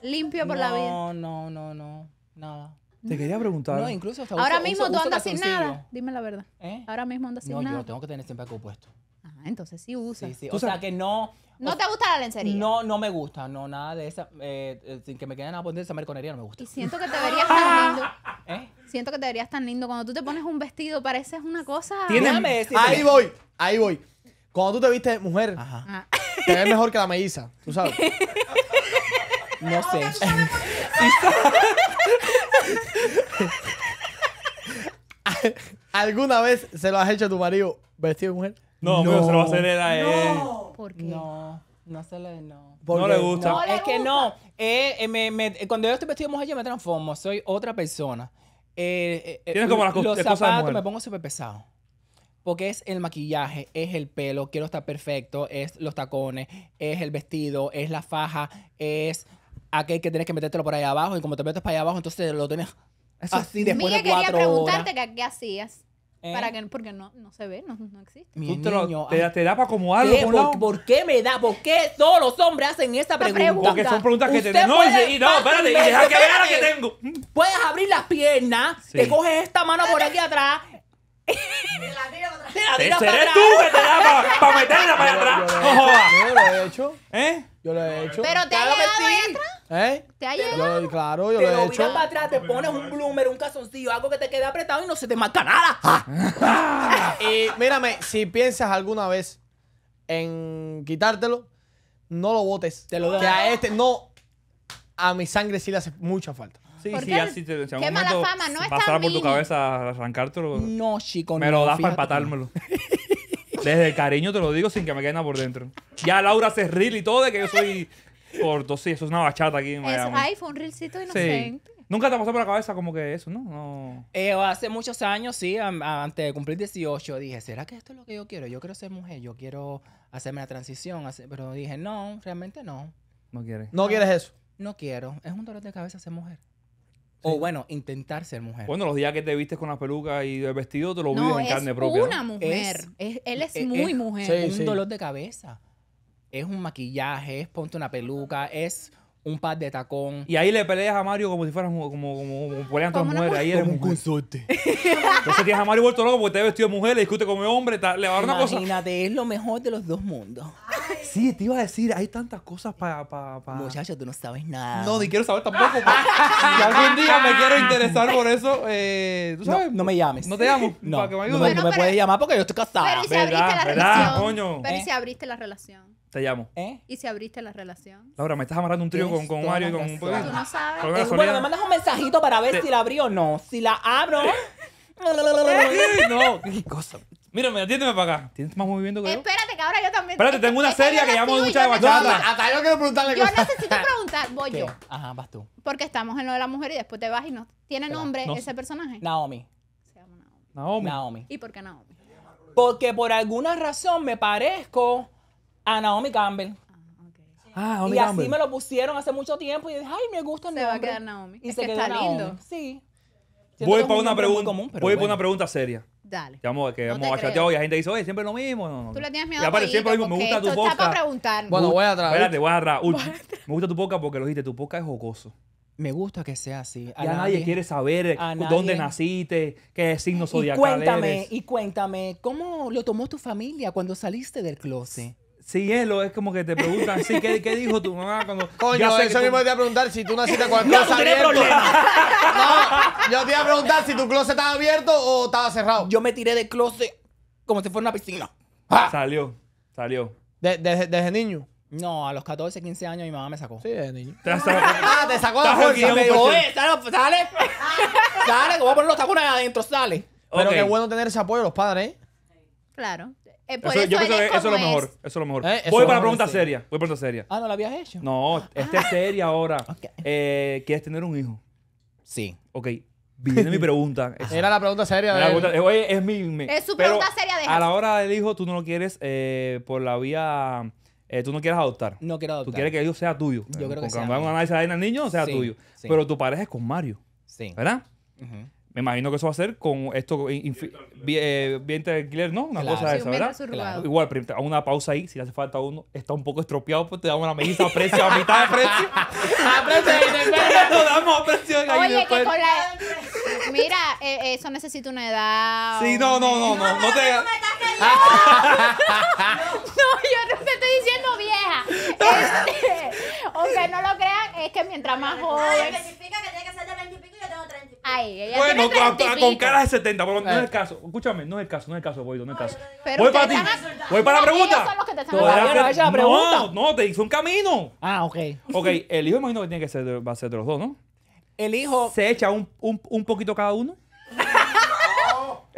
Limpio por la vida. No, no, no, no. Nada. Te quería preguntar. No, incluso hasta Ahora mismo tú andas sin nada. Dime la verdad. ¿Eh? Ahora mismo andas sin nada. No, yo tengo que tener siempre algo puesto. Ah, entonces sí usas. Sí, sí. O sea, que no. ¿No te gusta la lencería? No, no me gusta. No, nada de esa. Eh, eh sin que me queden a poner esa merconería, no me gusta. Y siento que te verías tan ¿Eh? Siento que te verías tan lindo. Cuando tú te pones un vestido, pareces una cosa. Tienes- Ahí voy, ahí voy. Cuando tú te viste mujer, ah. te ves mejor que la melliza, tú sabes. No sé. ¿Alguna vez se lo has hecho a tu marido vestido de mujer? No, No. se lo va a hacer él a él. ¿Por qué? No, no se le. No. No le gusta. No, Es que no. Eh, eh, cuando yo estoy vestido de mujer, yo me transformo. Soy otra persona. Eh, eh, Tienes como las Los zapatos me pongo súper pesado. Porque es el maquillaje, es el pelo, quiero estar perfecto, es los tacones, es el vestido, es la faja, es aquel que tienes que metértelo por ahí abajo y como te metes para allá abajo, entonces lo tienes así después de cuatro quería preguntarte Que, qué hacías. ¿Eh? ¿Para que, porque no, no se ve, no, no existe. Mi te, niño, te, da para acomodarlo. algo por, lado? por, qué me da? ¿Por qué todos los hombres hacen esta pregunta? Porque son preguntas que te No, y, y no, espérate, y deja que vea la que este. tengo. Puedes abrir las piernas, te coges esta mano por aquí atrás la para tú que te da para meterla para atrás. Yo lo he hecho. ¿Eh? Yo lo he hecho. ¿Pero te ha llegado ahí atrás? ¿Eh? ¿Te ha llegado? claro, yo lo, he hecho. Te para atrás, te pones un bloomer, un calzoncillo, algo que te quede apretado y no se te marca nada. y mírame, si piensas alguna vez en quitártelo, no lo botes. Te lo dejo. Que a este, no, a mi sangre sí le hace mucha falta. Sí, sí, así te si Qué mala fama, no Pasar por tu cabeza, arrancártelo. No, chico, Me lo das para empatármelo. Desde el cariño te lo digo sin que me quede nada por dentro. Ya Laura hace reel y todo de que yo soy corto. Sí, eso es una bachata aquí en Miami. Eso, fue un reelcito inocente. Nunca te pasó por la cabeza como que eso, ¿no? no. Eh, hace muchos años, sí, antes de cumplir 18, dije, ¿será que esto es lo que yo quiero? Yo quiero ser mujer, yo quiero hacerme la transición. Pero dije, no, realmente no. No quieres. No quieres eso. No quiero. Es un dolor de cabeza ser mujer. O bueno, intentar ser mujer. Bueno, los días que te vistes con la peluca y el vestido te lo vives en carne propia. Una mujer. Es, él es, e, muy mujer. un dolor de cabeza. Es un maquillaje, es ponte una peluca, es un par de tacón. Y ahí le peleas a Mario como si fueras como, como, como a mujeres. Ahí como un consorte. Entonces tienes a Mario vuelto loco porque te vestido de mujer, le discute como hombre, le va a dar una cosa. Imagínate, es lo mejor de los dos mundos. Sí, te iba a decir, hay tantas cosas para... Pa, pa... Muchacho, tú no sabes nada. No, ni quiero saber tampoco. si algún día me quiero interesar por eso, eh, tú sabes. No, me llames. No te llamo. No, que me No, me, puedes llamar porque yo estoy casada. Pero si abriste ¿verdad? la relación? Pero ¿y si abriste la relación? Te llamo. ¿Eh? ¿Y si abriste la relación? Laura, me estás amarrando un trío con, con Mario y con un poquito. Tú no sabes. Es eh, bueno, me mandas un mensajito para ver si la abrí o no. Si la abro. no, qué cosa. Mírame, atiéndeme para acá. ¿Tienes más movimiento que yo? Espérate, que ahora yo también. Espérate, tengo una serie que llamo mucha de bachata. No, hasta yo quiero preguntarle Yo necesito preguntar, voy yo. Ajá, vas tú. Porque estamos en lo de la mujer y después te vas y no. ¿Tiene nombre ese personaje? Naomi. Se llama Naomi. Naomi. ¿Y por qué Naomi? Porque por alguna razón me parezco a Naomi Campbell. Ah, okay. ah y así me lo pusieron hace mucho tiempo y dije, ay, me gusta el nombre. va a quedar Naomi. Y se que está lindo. Sí. Voy para una pregunta. voy para una pregunta seria. Dale. Vamos, vamos a chatear y la gente dice, oye, siempre lo mismo. No, no, Tú le tienes miedo. siempre lo mismo. Me gusta tu boca. Bueno, voy atrás. Espérate, voy atrás. Me gusta tu boca porque lo dijiste, tu boca es jocoso. Me gusta que sea así. A ya nadie, quiere saber dónde naciste, qué signo zodiacal Cuéntame, y cuéntame, ¿cómo lo tomó tu familia cuando saliste del closet? Sí, lo es como que te preguntan, sí, ¿qué, dijo tu mamá cuando... Coño, eso mismo te iba a preguntar si tú naciste cuando el no, No, yo te iba a preguntar si tu closet estaba abierto o estaba cerrado. Yo me tiré del closet como si fuera una piscina. Ah. Salió, salió. De, ¿Desde niño? No, a los 14, 15 años mi mamá me sacó. Sí, desde niño. ¿Te sacó? ah, te sacó la fuerza. Me dijo, sale, sale, sale, voy a poner los tacones adentro, sale. Pero qué bueno tener ese apoyo de los padres, ¿eh? Claro. Eh, eso, yo pienso que eso es lo mejor. Eh, eso es lo mejor. Voy para la pregunta seria. Voy para pregunta seria. Ah, no la habías hecho. No, ah. esta es seria ahora. Eh, ¿Quieres tener un hijo? Sí. Ok. Viene mi pregunta. Era la pregunta seria de. Pregunta, oye, es mi. es su pregunta seria de. A la hora del hijo, tú no lo quieres por la vía. tú no quieres adoptar. No quiero adoptar. Tú quieres que el hijo sea tuyo. Yo creo que sí. Cuando van a en el niño, sea tuyo. Pero tu pareja es con Mario. Sí. ¿Verdad? Ajá. Me imagino que eso va a ser con esto, vientre de alquiler, ¿no? Una cosa de esa, ¿verdad? Igual, una pausa ahí, si le hace falta uno, está un poco estropeado, pues te damos una mejita a precio, a mitad de precio. a precio Lo damos a precio Oye, que con la... Mira, eso necesita una edad. Sí, no, no, no, no, no, te... No, yo no te estoy diciendo vieja. Este, aunque no lo crean, es que mientras más joven bueno, con, caras cara de 70, pero no es el caso. Escúchame, no es el caso, no es el caso, voy, no es el caso. voy para ti. Voy para la pregunta. te no, no, te hice un camino. Ah, ok. Ok, el hijo imagino que tiene que ser va a ser de los dos, ¿no? El hijo. ¿Se echa un, un poquito cada uno?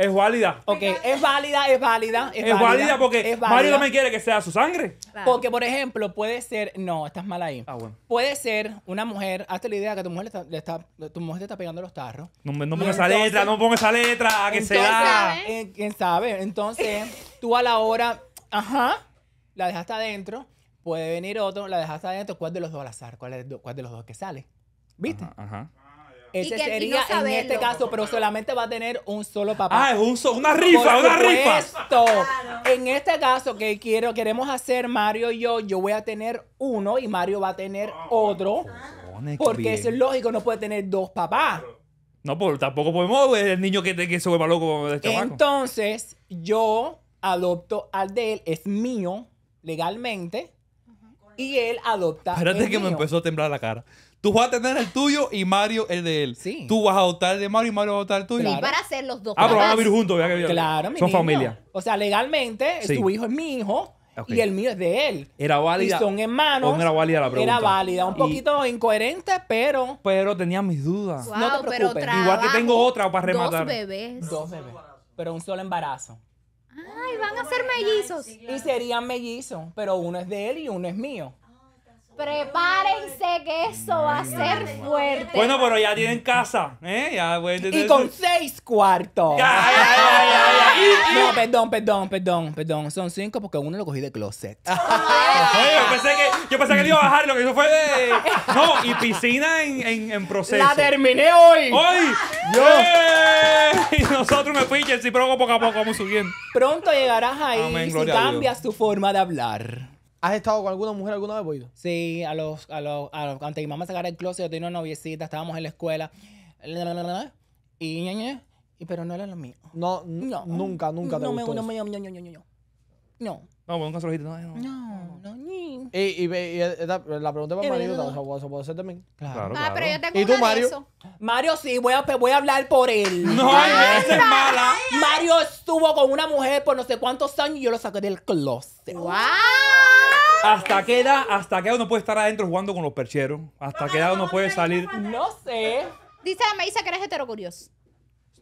Es válida. Ok, es válida, es válida. Es, es válida, porque es válida. Mario quiere que sea su sangre. Porque, por ejemplo, puede ser. No, estás mal ahí. Ah, bueno. Puede ser una mujer. Hazte la idea que tu mujer, le está, tu mujer te está pegando los tarros. No, no pongas esa letra, no pongas esa letra. ¿A que sea se eh, ¿Quién sabe? Entonces, tú a la hora. Ajá. La dejaste adentro. Puede venir otro, la dejaste adentro. ¿Cuál de los dos al azar? ¿Cuál, de los dos que sale? ¿Viste? ajá. Ese sería en este caso, pero solamente va a tener un solo papá. Ah, es un una rifa, una rifa. Esto, en este caso que quiero, queremos hacer Mario y yo, yo voy a tener uno y Mario va a tener ah, otro. porque es lógico, no puede tener dos papás. No, pues tampoco podemos el niño que, que se vuelva loco Entonces, yo adopto al de él, es mío legalmente, y él adopta. Espérate que me empezó a temblar la cara. Tú vas a tener el tuyo y Mario el de él. Sí. Tú vas a adoptar el de Mario y Mario va a adoptar el tuyo. Y para hacer ser los dos. Ah, pero van a vivir juntos. Ya que claro, mi Son familia. O sea, legalmente, tu hijo es mi hijo y el mío es de él. Era válida. Y son hermanos. no era válida la pregunta. Era válida. Un poquito incoherente, pero... Pero tenía mis dudas. no te pero preocupes. Igual que tengo otra para rematar. Dos bebés. Dos bebés. Pero un solo embarazo. Ay, van a ser mellizos. Y serían mellizos, pero uno es de él y uno es mío. Prepárense que eso va a ser fuerte. Bueno, pero ya tienen casa, ¿eh? Ya, Y con seis cuartos. No, perdón, perdón, perdón, perdón. Son cinco porque uno lo cogí de closet. yo pensé que, yo pensé que le iba a bajar, lo que hizo fue de... No, y piscina en, en, proceso. La terminé hoy. Hoy. Yo. Y nosotros me pinches, si poco a poco vamos subiendo. Pronto llegarás ahí y si cambias tu forma de hablar. ¿Has estado con alguna mujer alguna vez, Boido? Sí, a los, a los, a los, antes de mi mamá sacara el closet, yo tenía una noviecita, estábamos en la escuela. Y, y, y pero no era lo mío. No, no nunca, nunca te no no, no, no, no, no, no. No. nunca se No, no, no. Y, y, y, eh, la pregunta para Mario, eso puede ser también. Claro, Ah, claro. pero yo tengo ¿Y tú, Mario? eso. Mario sí, voy a, voy a hablar por él. No, esa es mala. Mario estuvo con una mujer por no sé cuántos años y yo lo saqué del closet. ¡Wow! ¿Hasta qué edad, hasta qué edad uno puede estar adentro jugando con los percheros? ¿Hasta qué edad uno puede salir? No sé. Dice, me dice que eres heterocurioso.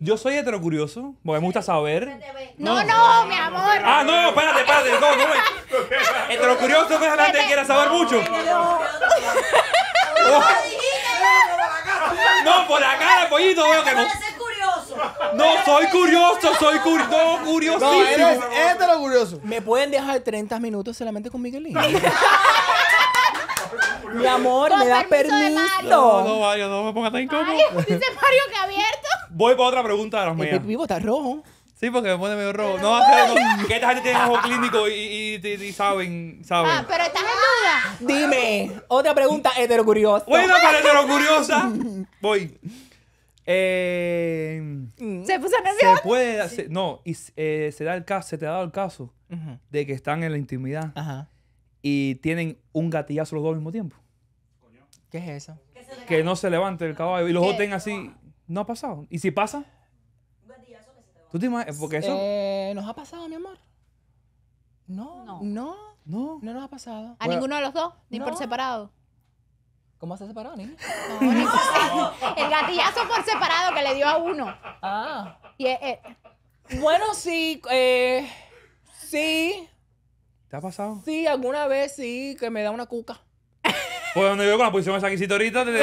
Yo soy heterocurioso, porque me gusta saber. No, no, mi amor. Ah, no, espérate, espérate. Heterocurioso es la gente que quiera saber mucho. No, por cara, pollito, veo que no. No, soy curioso, soy curioso, no, curiosísimo. eres lo curioso. ¿Me pueden dejar 30 minutos solamente con Miguelín? Mi amor, me da permiso. No, no, Mario, no me pongas tan incómodo. Ay, pues, dice Mario que ha abierto. Voy para otra pregunta de los míos. vivo está rojo. Sí, porque me pone medio rojo. No, que esta gente tiene ojo clínico y, saben, saben. Ah, pero estás en duda. Dime, otra pregunta heterocuriosa. Bueno, para heterocuriosa. Voy. Eh, mm. se puso nervioso. Se puede, no, y eh, se el caso, te ha dado el caso de que están en la intimidad y tienen un gatillazo los dos al mismo tiempo. ¿Qué es eso? Que, no se levante el caballo y los dos tengan así. No ha pasado. ¿Y si pasa? gatillazo que se te ¿Tú te imaginas? Porque eso. Eh, nos ha pasado, mi amor. No, no, no, no, nos ha pasado. ¿A ninguno de los dos? ¿Ni por separado? ¿Cómo se separó, niña? No, el gatillazo por separado que le dio a uno. Ah. Y, eh, bueno, sí, eh, sí. ¿Te ha pasado? Sí, alguna vez sí, que me da una cuca. Pues donde yo con la posición esa que ahorita, te, te,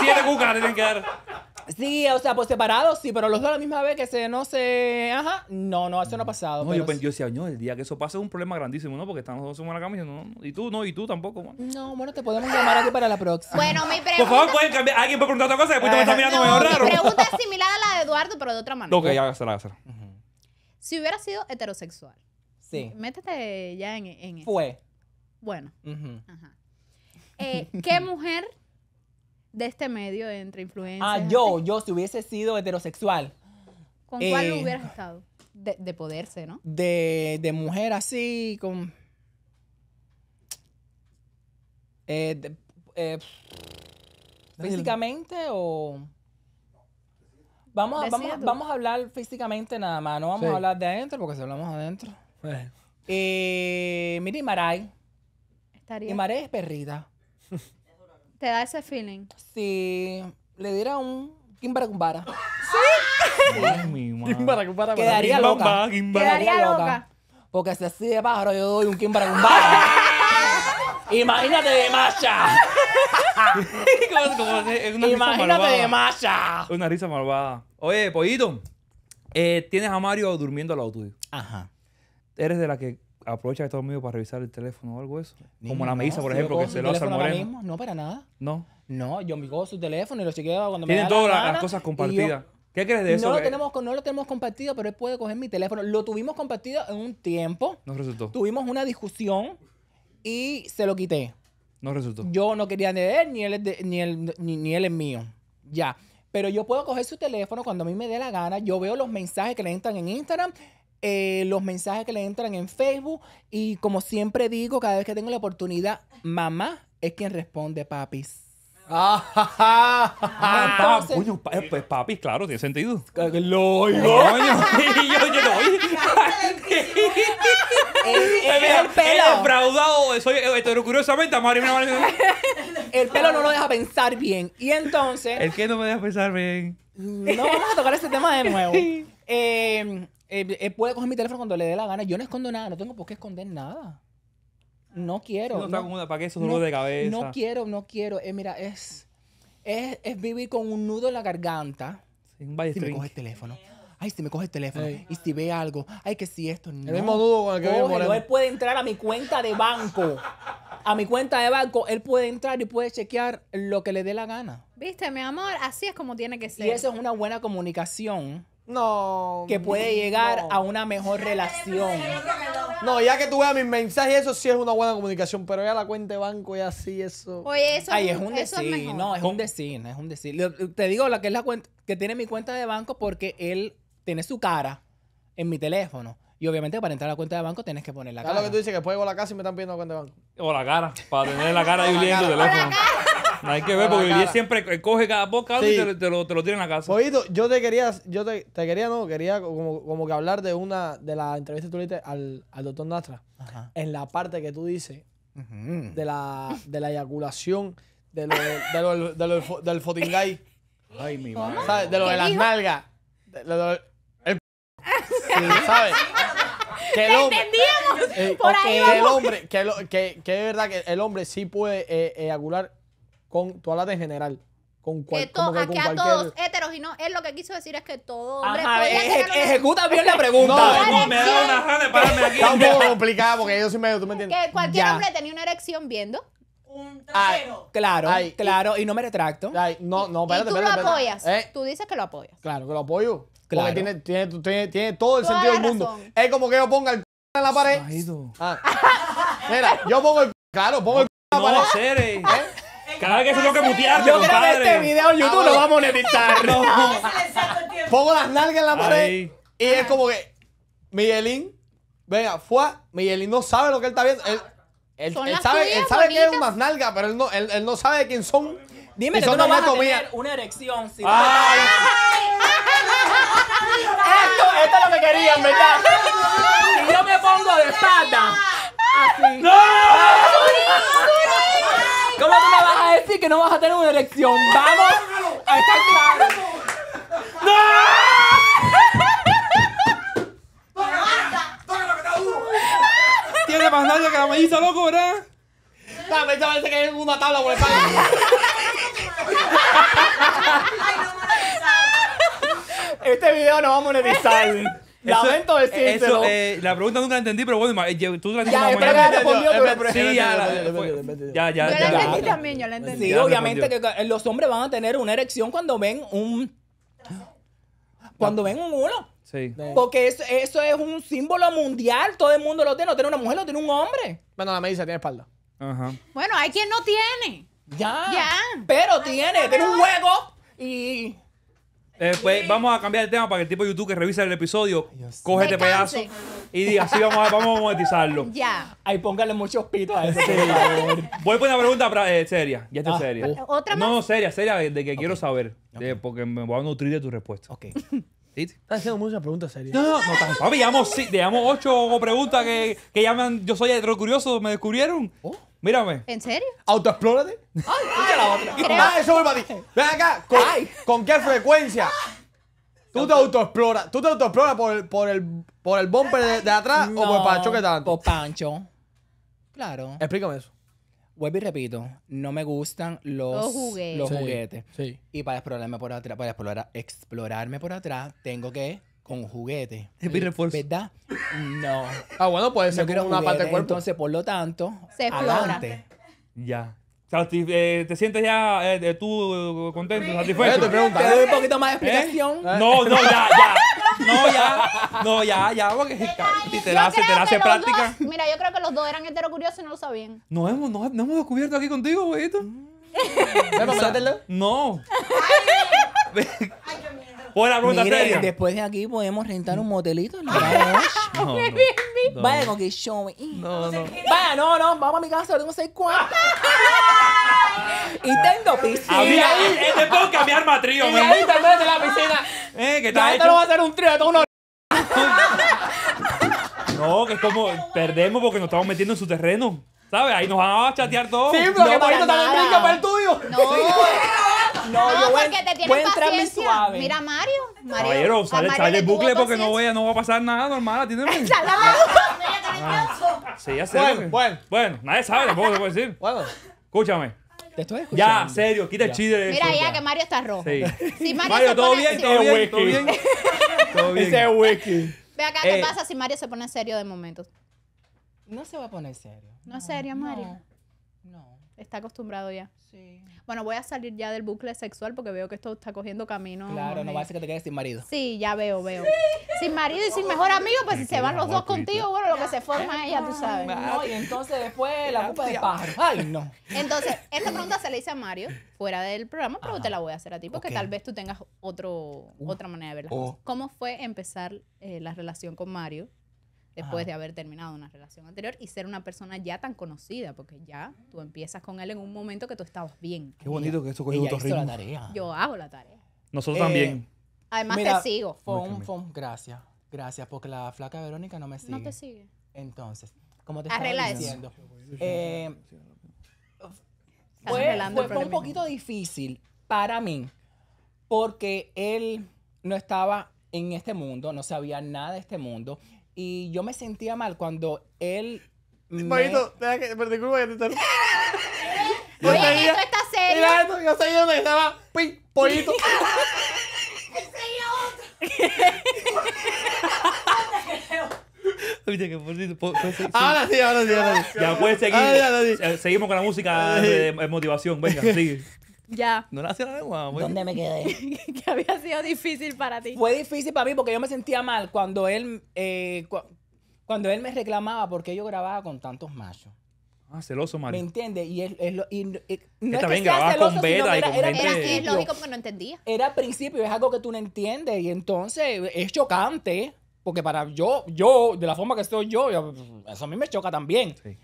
siete cucas, te tienen que dar. Sí, o sea, pues separados sí, pero los dos a la misma vez que se, no se ajá, no, no, eso no, ha pasado. No, yo, pensé, yo decía, no, el día que eso pase es un problema grandísimo, ¿no? Porque estamos dos en la cama y no, y tú, no, y tú tampoco, No, bueno, te podemos llamar aquí para la próxima. Bueno, mi pregunta... Por favor, alguien puede preguntar otra cosa, después tú me estás mirando raro. Mi pregunta es similar a la de Eduardo, pero de otra manera. Ok, ya, la hágasela. Uh Si hubiera sido heterosexual. Sí. Métete ya en, en eso. Fue. Bueno. Ajá. Eh, ¿Qué mujer de este medio entre influencia. Ah, yo, yo si hubiese sido heterosexual. ¿Con cuál eh, hubieras estado? De, poderse, ¿no? De, mujer así, con... Eh, eh, físicamente o... Vamos, vamos, a hablar físicamente nada más, no vamos a hablar de adentro porque si hablamos adentro. Pues. Eh, mira, Imaray. Estaría. es perrita. ¿Te da ese feeling? Si le diera un Kimbara Kumbara. ¿Sí? Ay, Kimbara Kumbara. Quedaría loca. Quedaría loca. Porque si así de pájaro yo doy un Kimbara Imagínate de Masha. Imagínate de Masha. Una risa malvada. Oye, pollito. Eh, tienes a Mario durmiendo al lado tuyo. Ajá. Eres de la que aprovecha estos Unidos para revisar el teléfono o algo eso. Como la Melissa, por ejemplo, que se lo hace al moreno. no, para nada. No. No, yo me cojo su teléfono y lo chequeo cuando me gana. Tienen todas las cosas compartidas. ¿Qué crees de eso? No lo, tenemos, no lo tenemos compartido, pero él puede coger mi teléfono. Lo tuvimos compartido en un tiempo. No resultó. Tuvimos una discusión y se lo quité. No resultó. Yo no quería ni él, ni él ni, él, ni él es mío. Ya. Pero yo puedo coger su teléfono cuando a mí me dé la gana. Yo veo los mensajes que le entran en Instagram eh, los mensajes que le entran en Facebook. Y como siempre digo, cada vez que tengo la oportunidad, mamá es quien responde, papis. Ah, ah, claro, tiene sentido. Lo oigo. lo oigo. el, pelo. El curiosamente, El pelo no lo deja pensar bien. Y entonces. ¿El que no me deja pensar bien? No vamos a tocar ese tema de nuevo. Eh, él, eh, eh, puede coger mi teléfono cuando le dé la gana. Yo no escondo nada, no tengo por qué esconder nada. No quiero. No, ¿Para qué esos de cabeza? No quiero, no quiero. Eh, mira, es, es, vivir con un nudo en la garganta. si me coge el teléfono. Ay, si me coge el teléfono. Y si ve algo. Ay, que si esto. No. El mismo nudo con el que Él puede entrar a mi cuenta de banco. a mi cuenta de banco, él puede entrar y puede chequear lo que le dé la gana. Viste, mi amor, así es como tiene que ser. Y eso es una buena comunicación no. Que puede llegar a una mejor relación. No, ya que tú veas mis mensajes, eso sí es una buena comunicación, pero ya la cuenta de banco y así eso. Oye, eso, es un no, es un decir, es un decir. Te digo la que es la cuenta que tiene mi cuenta de banco porque él tiene su cara en mi teléfono. Y obviamente para entrar a la cuenta de banco tienes que poner la cara. lo que tú dices que la cara y me están la cuenta de banco. O la cara, para tener la cara ahí viendo teléfono. No hay que ver, porque siempre coge cada boca y te, lo, te, lo, en la casa. Oído, yo te quería, yo te, quería, no, quería como, como, que hablar de una, de la entrevista que tú le diste al, al doctor Nastra. Ajá. En la parte que tú dices de, la, de la eyaculación, de lo, de lo, del fotingay. Ay, mi madre. ¿Sabes? De lo de las nalgas. lo, ¿Sabes? que el hombre, entendíamos. Eh, Por ahí que el hombre, que, que, que, es verdad que el hombre sí puede eh, eyacular con, tú hablas de general. Con cual, que to, que a todos heteros y no, él lo que quiso decir es que todo hombre ejecuta bien la pregunta. no, me aquí. Está un poco complicado porque ellos sí medio, tú me entiendes. Que cualquier hombre tenía una erección viendo un claro, claro, y, no me retracto. no, no, espérate, tú lo apoyas. Eh. Tú dices que lo apoyas. Claro, que lo apoyo. Claro. Porque tiene, tiene, tiene, todo el sentido del mundo. Es como que yo ponga el c en la pared. Ah. Mira, yo pongo el Claro, pongo el la pared. ¿Eh? Cada vez que se que que Yo creo que este video en YouTube lo va a monetizar. No. Pongo las nalgas en la pared y es ah. como que Miguelín, venga, fue. Miguelín no sabe lo que él está viendo. Él, él, sabe, él sabe que es unas nalgas, pero él no, él, no sabe de quién son. Dime que tú no vas a tener una erección si ah. esto, esto es lo que querían, ¿verdad? Si yo me pongo de espalda, así. ¡No! ¿Cómo decir que no vas a tener una elección. Vamos a estar claros. ¡No! Tiene más daño que la melliza, loco, ¿verdad? La melliza parece que es una tabla por el pan. Este video no vamos a monetizar. Lamento eh, la pregunta nunca la entendí, pero bueno, eh, tú la ya, ya, ya, ya, Yo la entendí también, yo la entendí. Sí, obviamente que eh, los hombres van a tener una erección cuando ven un... Cuando ven un uno. Sí. Porque eso, eso es un símbolo mundial. Todo el mundo lo tiene. No tiene una mujer, lo tiene un hombre. Bueno, la medicina tiene espalda. Ajá. Bueno, hay quien no tiene. Ya. Pero tiene. tiene un huevo y Después eh, pues, vamos a cambiar el tema para que el tipo de YouTube que revisa el episodio coge este pedazo y diga, así vamos a, vamos a monetizarlo. Ya. Ahí póngale muchos pitos a eso. Voy Voy por una pregunta eh, seria. Ya está ah. seria. ¿Otra No, no, seria, seria, de que quiero saber. porque me voy a nutrir de tu respuesta. Ok. ¿Sí? Estás haciendo muchas preguntas serias. No, no, no, tan- llevamos, sí, ocho preguntas que, que llaman Yo soy heterocurioso, me descubrieron. Oh. Mírame. ¿En serio? Autoexplórate. Ay, ay, la otra. eso para ti. Ven acá, ¿con, ¿con qué frecuencia? Tú te autoexploras. ¿Tú te autoexploras por el, por el, por el bumper de, atrás o por pancho que tanto? Por pancho. Claro. Explícame eso. Vuelvo y repito, no me gustan los, los juguetes. sí, Y para explorarme por atrás, para explorarme por atrás, tengo que con juguete. ¿Verdad? No. Ah, bueno, puede ser no una parte del cuerpo. Entonces, por lo tanto, adelante. Ya. Eh, ¿Te sientes ya eh, tú eh, contento, satisfecho? Te, pregunto te doy un poquito más de explicación. No, no, ya, ya. No, ya. No, ya, ya. Porque te la hace, te hace práctica. mira, yo creo que los dos eran heterocuriosos y no lo sabían. No hemos, no, hemos descubierto aquí contigo, güey. Mm. No. Ay, miedo. la seria. Después de aquí podemos rentar un motelito. en No, no. con que show me. No, no. Vaya, no, no, vamos a mi casa, tengo seis cuartos. y tengo piscina. A eh, ahí, puedo cambiar más ahí te metes en la piscina. Eh, ¿qué tal? no va a hacer un trío, de uno. No, que es como perdemos porque nos estamos metiendo en su terreno. ¿Sabes? Ahí nos van a chatear todos. Sí, pero No, que para para el tuyo. No. No, no yo porque te tienen paciencia. Suave. Mira Mario. Mario Caballero, sale, Mario sale el bucle porque no, voy, no va a pasar nada normal, atiéndeme. ah, ah. sí, ya sé. Bueno, bueno. nadie sabe tampoco se puedo decir. Bueno. Escúchame. Te estoy escuchando. Ya, serio, quita el chiste Mira ya, que Mario está rojo. Sí. Mario, Mario todo, bien, todo bien, todo bien, todo bien. wiki. Ve acá, ¿qué eh. pasa si Mario se pone serio de momento. No se va a poner serio. ¿No es serio, Mario? no. Está acostumbrado ya. Sí bueno, voy a salir ya del bucle sexual porque veo que esto está cogiendo camino. Claro, no va a ser que te quedes sin marido. Sí, ya veo, veo. Sin marido y sin mejor amigo, pues si se van los dos contigo, bueno, lo que se forma ella, tú sabes. No, y entonces después la culpa de pájaro. Ay, no. Entonces, esta pregunta se le hice a Mario fuera del programa, pero te la voy a hacer a ti porque tal vez tú tengas otro, otra manera de verla. Oh. ¿Cómo fue empezar eh, la relación con Mario? después de haber terminado una relación anterior y ser una persona ya tan conocida, porque ya tú empiezas con él en un momento que tú estabas bien. Qué bonito que eso cogió Yo hago la tarea. Nosotros también. Eh, además te sigo. gracias. Gracias, porque la flaca Verónica no me sigue. No te sigue. Entonces, como te estaba eh, fue un poquito difícil para mí, porque él no estaba en este mundo, no sabía nada de este mundo y yo me sentía mal cuando él. Marito, me... que. Pero disculpa Oye, ¿esto está serio? Mira esto, yo sabía dónde estaba. ¡Pim! ¡Pollito! Oye, que pollito. Pues, ahora sí, ahora sí, ahora sí. Ya puedes seguir. Ahora sí, ahora Seguimos con la música de motivación. Venga, sigue. Ya. No ¿Dónde me quedé? que había sido difícil para ti. Fue difícil para mí porque yo me sentía mal cuando él, eh, cuando él me reclamaba porque yo grababa con tantos machos. Ah, celoso, Mario. ¿Me entiendes? Y, es, y, no es que celoso, con vela y con era, era, es lógico porque no entendía. Era al principio, es algo que tú no entiendes y entonces es chocante porque para yo, yo, de la forma que estoy yo, yo eso a mí me choca también. Sí.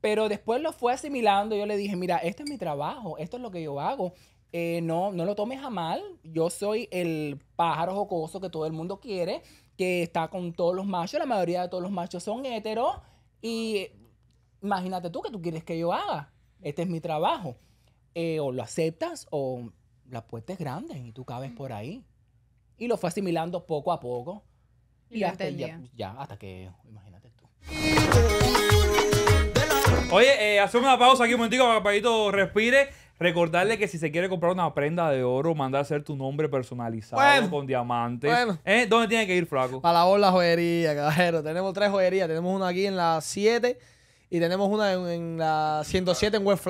Pero después lo fue asimilando. Yo le dije, mira, este es mi trabajo, esto es lo que yo hago. Eh, no, no lo tomes a mal. Yo soy el pájaro jocoso que todo el mundo quiere, que está con todos los machos. La mayoría de todos los machos son heteros. Y imagínate tú que tú quieres que yo haga. Este es mi trabajo. Eh, o lo aceptas o la puerta es grande y tú cabes por ahí. Y lo fue asimilando poco a poco. Y, y hasta, ya, ya, hasta que, imagínate tú. Oye, eh, hacemos una pausa aquí un momentico para que respire. Recordarle que si se quiere comprar una prenda de oro, mandar a hacer tu nombre personalizado con diamantes. Bueno. Eh, ¿Dónde tiene que ir, Flaco? Para la bola joyería, caballero. Tenemos tres joyerías. Tenemos una aquí en la 7 y tenemos una en, la 107 en West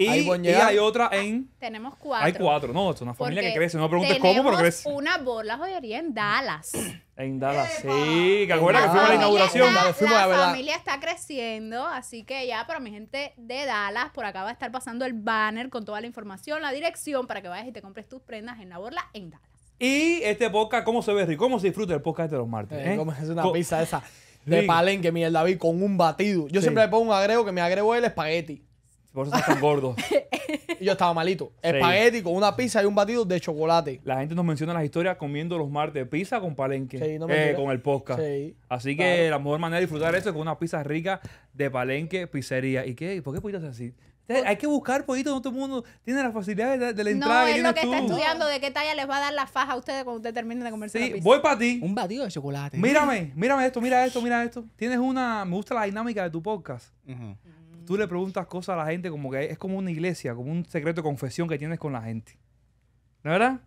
y, hay otra ah, en. Tenemos cuatro. Hay cuatro, no, es una familia que crece. No me preguntes cómo, pero crece. Una borla joyería en Dallas. En Dallas, sí. Que que fuimos a la inauguración? la, la familia está creciendo, así que ya para mi gente de Dallas, por acá va a estar pasando el banner con toda la información, la dirección, para que vayas y te compres tus prendas en la borla en Dallas. Y este podcast, ¿cómo se ve Rick? ¿Cómo se disfruta el podcast de los martes? Eh, eh? es una pizza esa de palenque, Miguel David, con un batido. Yo siempre le pongo un agrego que me agrego el espagueti. Por eso tan gordo. yo estaba malito. Espagueti con una pizza y un batido de chocolate. La gente nos menciona las historias comiendo los martes pizza con palenque. Sí, no me eh, con el podcast. Sí, así que la mejor manera de disfrutar eso es con una pizza rica de palenque, pizzería. ¿Y qué? ¿Por qué hacer así? Pues Hay que buscar poquitos todo el mundo tiene la facilidades de, la entrada. No, es lo que está estudiando de qué talla les va a dar la faja a ustedes cuando ustedes terminen de comerse. Sí, voy para ti. Un batido de chocolate. Mírame, mírame esto, mira esto, mira esto. Tienes una. Me gusta la dinámica de tu podcast tú le preguntas cosas a la gente como que es como una iglesia, como un secreto de confesión que tienes con la gente. ¿No es verdad?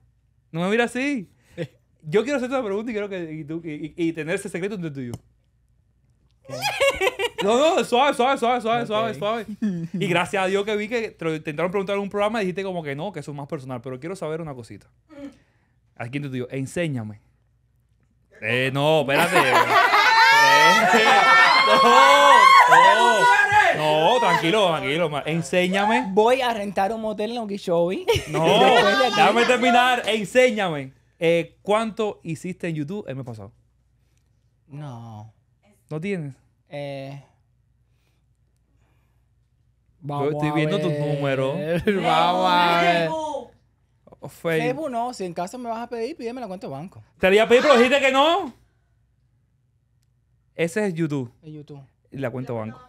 No me mira así. Yo quiero hacerte una pregunta y quiero que tener ese secreto entre tú y yo. No, no, suave, suave, suave, suave, suave, suave. Y gracias a Dios que vi que te intentaron preguntar en un programa y dijiste como que no, que eso es más personal, pero quiero saber una cosita. Aquí entre tú enséñame. Eh, no, espérate. Eh, no no, tranquilo, tranquilo. Enséñame. Voy a rentar un motel en Okeechobee. No, déjame terminar. Enséñame. Eh, ¿Cuánto hiciste en YouTube el mes pasado? No. ¿No tienes? Eh... Vamos Yo estoy viendo tus números. Vamos a ver. Facebook. no, si en casa me vas a pedir, pídeme la cuenta de banco. Te la iba a pedir, pero dijiste que no. Ese es YouTube. Es YouTube y la cuenta banco.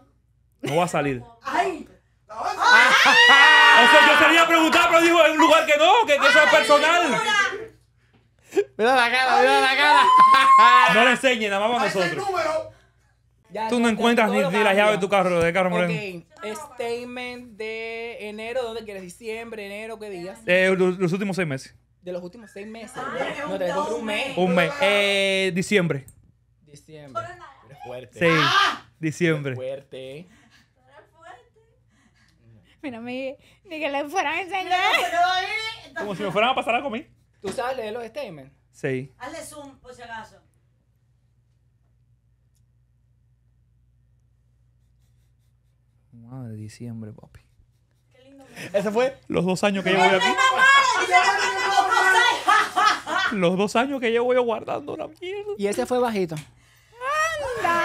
No va a salir. ¡Ay! ¡Ay! O sea, yo quería preguntar, pero dijo en un lugar que no, que, eso es personal. Mira la cara, mira la cara. No le enseñes, nada más a nosotros. Tú no encuentras ni, ni llave de tu carro, de carro moreno. Ok, statement de enero, ¿dónde quieres? Diciembre, enero, ¿qué días? Eh, los, últimos seis meses. De los últimos seis meses. no, te un mes. Un mes. Eh, diciembre. Diciembre. fuerte. Sí. Diciembre. Fuerte. Mira, me, ni que le fueran a enseñar. Como si me fueran a pasar algo a mí. ¿Tú sabes leer los statements? Sí. Hazle zoom, por si acaso. Madre, diciembre, papi. Qué lindo. Ese fue los dos años que llevo aquí. los dos años que llevo yo guardando la mierda. Y ese fue bajito.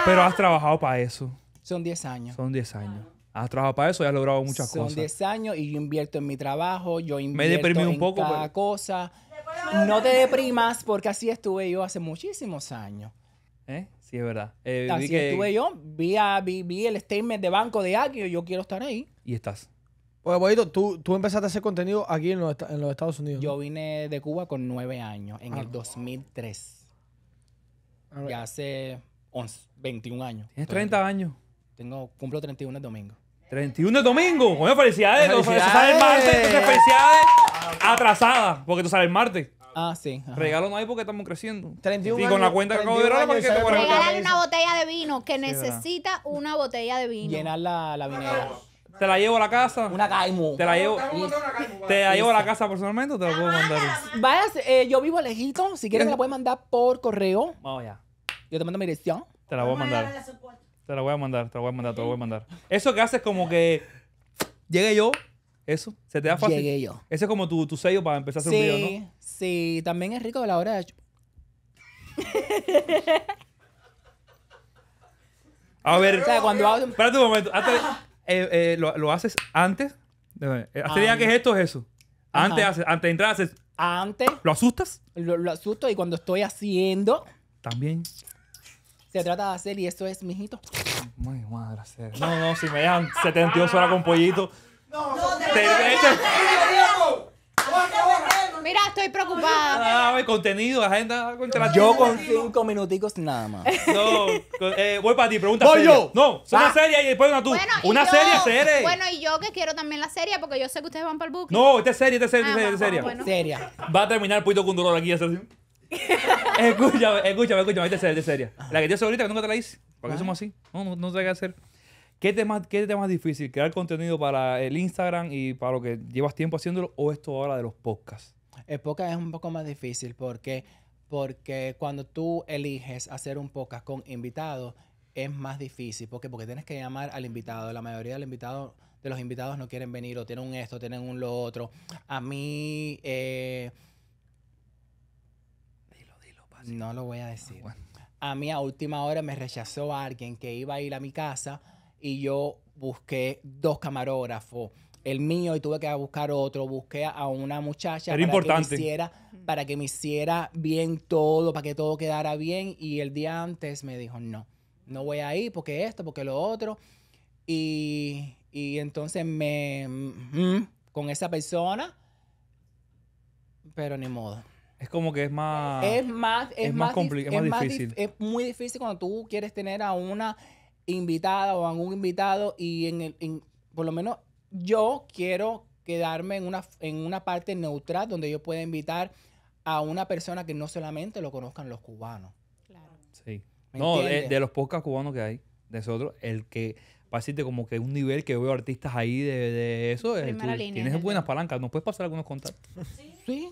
Pero has trabajado para eso. Son 10 años. Son 10 años. Has trabajado para eso y has logrado muchas cosas. Son 10 años y yo invierto en mi trabajo, yo invierto Me en poco, cada cosa. No te deprimas porque así estuve yo hace muchísimos años. ¿Eh? Sí, es verdad. Eh, así estuve yo, vi, a, el statement de banco de aquí, yo quiero estar ahí. Y estás. Oye, abuelito, tú, tú empezaste a hacer contenido aquí en los, Estados Unidos. Yo vine de Cuba con 9 años, en ah. el 2003. Ya hace 21 años. Tienes 30 años. Tengo, cumplo 31 el domingo. 31 el domingo. Me felicidades. Felicidades. Eso el martes. Entonces, felicidades porque tú sales el martes. Ah, sí. Ajá. Regalo no hay porque estamos creciendo. 31 y con la cuenta que acabo de ver ahora. te una botella de vino, que necesita una botella de vino. Llenar la, la vinera. Te la llevo a la casa. Una caimu. Te la llevo. Te la llevo a la casa personalmente o te la puedo mandar. Vaya, eh, yo vivo lejito. Si quieres me la puedes mandar por correo. Vamos allá yo te mando mi dirección. Te la voy a mandar. Te la voy a mandar, te la voy a mandar, te la voy a mandar. Eso que haces como que llegué yo, eso, se te da fácil. Llegué yo. Ese es como tu, tu sello para empezar a hacer sí, un video, ¿no? Sí, también es rico la hora de... a ver, o sea, cuando espérate un momento. Eh, eh, lo, lo, haces antes? Eh, Hasta día que es esto, es eso. Antes, haces, antes de entrar, haces... Antes. ¿Lo asustas? lo asusto y cuando estoy haciendo... También se trata de hacer y esto es, mijito. Muy madre, ser. No, no, si me dejan 72 horas con pollito. No, no, te, Mira, estoy preocupada. Ah, el contenido, agenda, contra Yo con cinco minuticos nada más. No, eh, voy para ti, pregunta. Voy yo. No, es una ah. serie y después una tú. Bueno, una yo, serie, serie. Bueno, y yo que quiero también la serie porque yo sé que ustedes van para el book. No, esta es serie, esta es serie, ah, esta es serie. Bueno. Seria. Va a terminar Puito con dolor aquí esta escúchame, escúchame, escúchame, esta es de seria. La que te hice ahorita que nunca te la hice. ¿Por qué somos así? No, no, sé qué hacer. ¿Qué tema, ¿Qué tema difícil? ¿Crear contenido para el Instagram y para lo que llevas tiempo haciéndolo o esto ahora de los podcasts? El podcast es un poco más difícil porque, porque cuando tú eliges hacer un podcast con invitados es más difícil. ¿Por qué? Porque tienes que llamar al invitado. La mayoría del invitado, de los invitados no quieren venir o tienen un esto, tienen un lo otro. A mí... Eh, no lo voy a decir. A mí a última hora me rechazó alguien que iba a ir a mi casa y yo busqué dos camarógrafos. El mío y tuve que buscar otro. Busqué a una muchacha para que me hiciera, para que me hiciera bien todo, para que todo quedara bien. Y el día antes me dijo, no, no voy a ir porque esto, porque lo otro. Y, entonces me... Mm, mm, con esa persona, pero ni modo. Es como que es más. Es más, es, más, complicado, es, más difícil. es muy difícil cuando tú quieres tener a una invitada o a un invitado y en el. En, por lo menos yo quiero quedarme en una, en una parte neutral donde yo pueda invitar a una persona que no solamente lo conozcan los cubanos. Claro. Sí. No, eh, de, los podcasts cubanos que hay, de nosotros, el que pasiste como que un nivel que veo artistas ahí de, eso, es, tienes buenas palancas, nos puedes pasar algunos contactos. ¿Sí?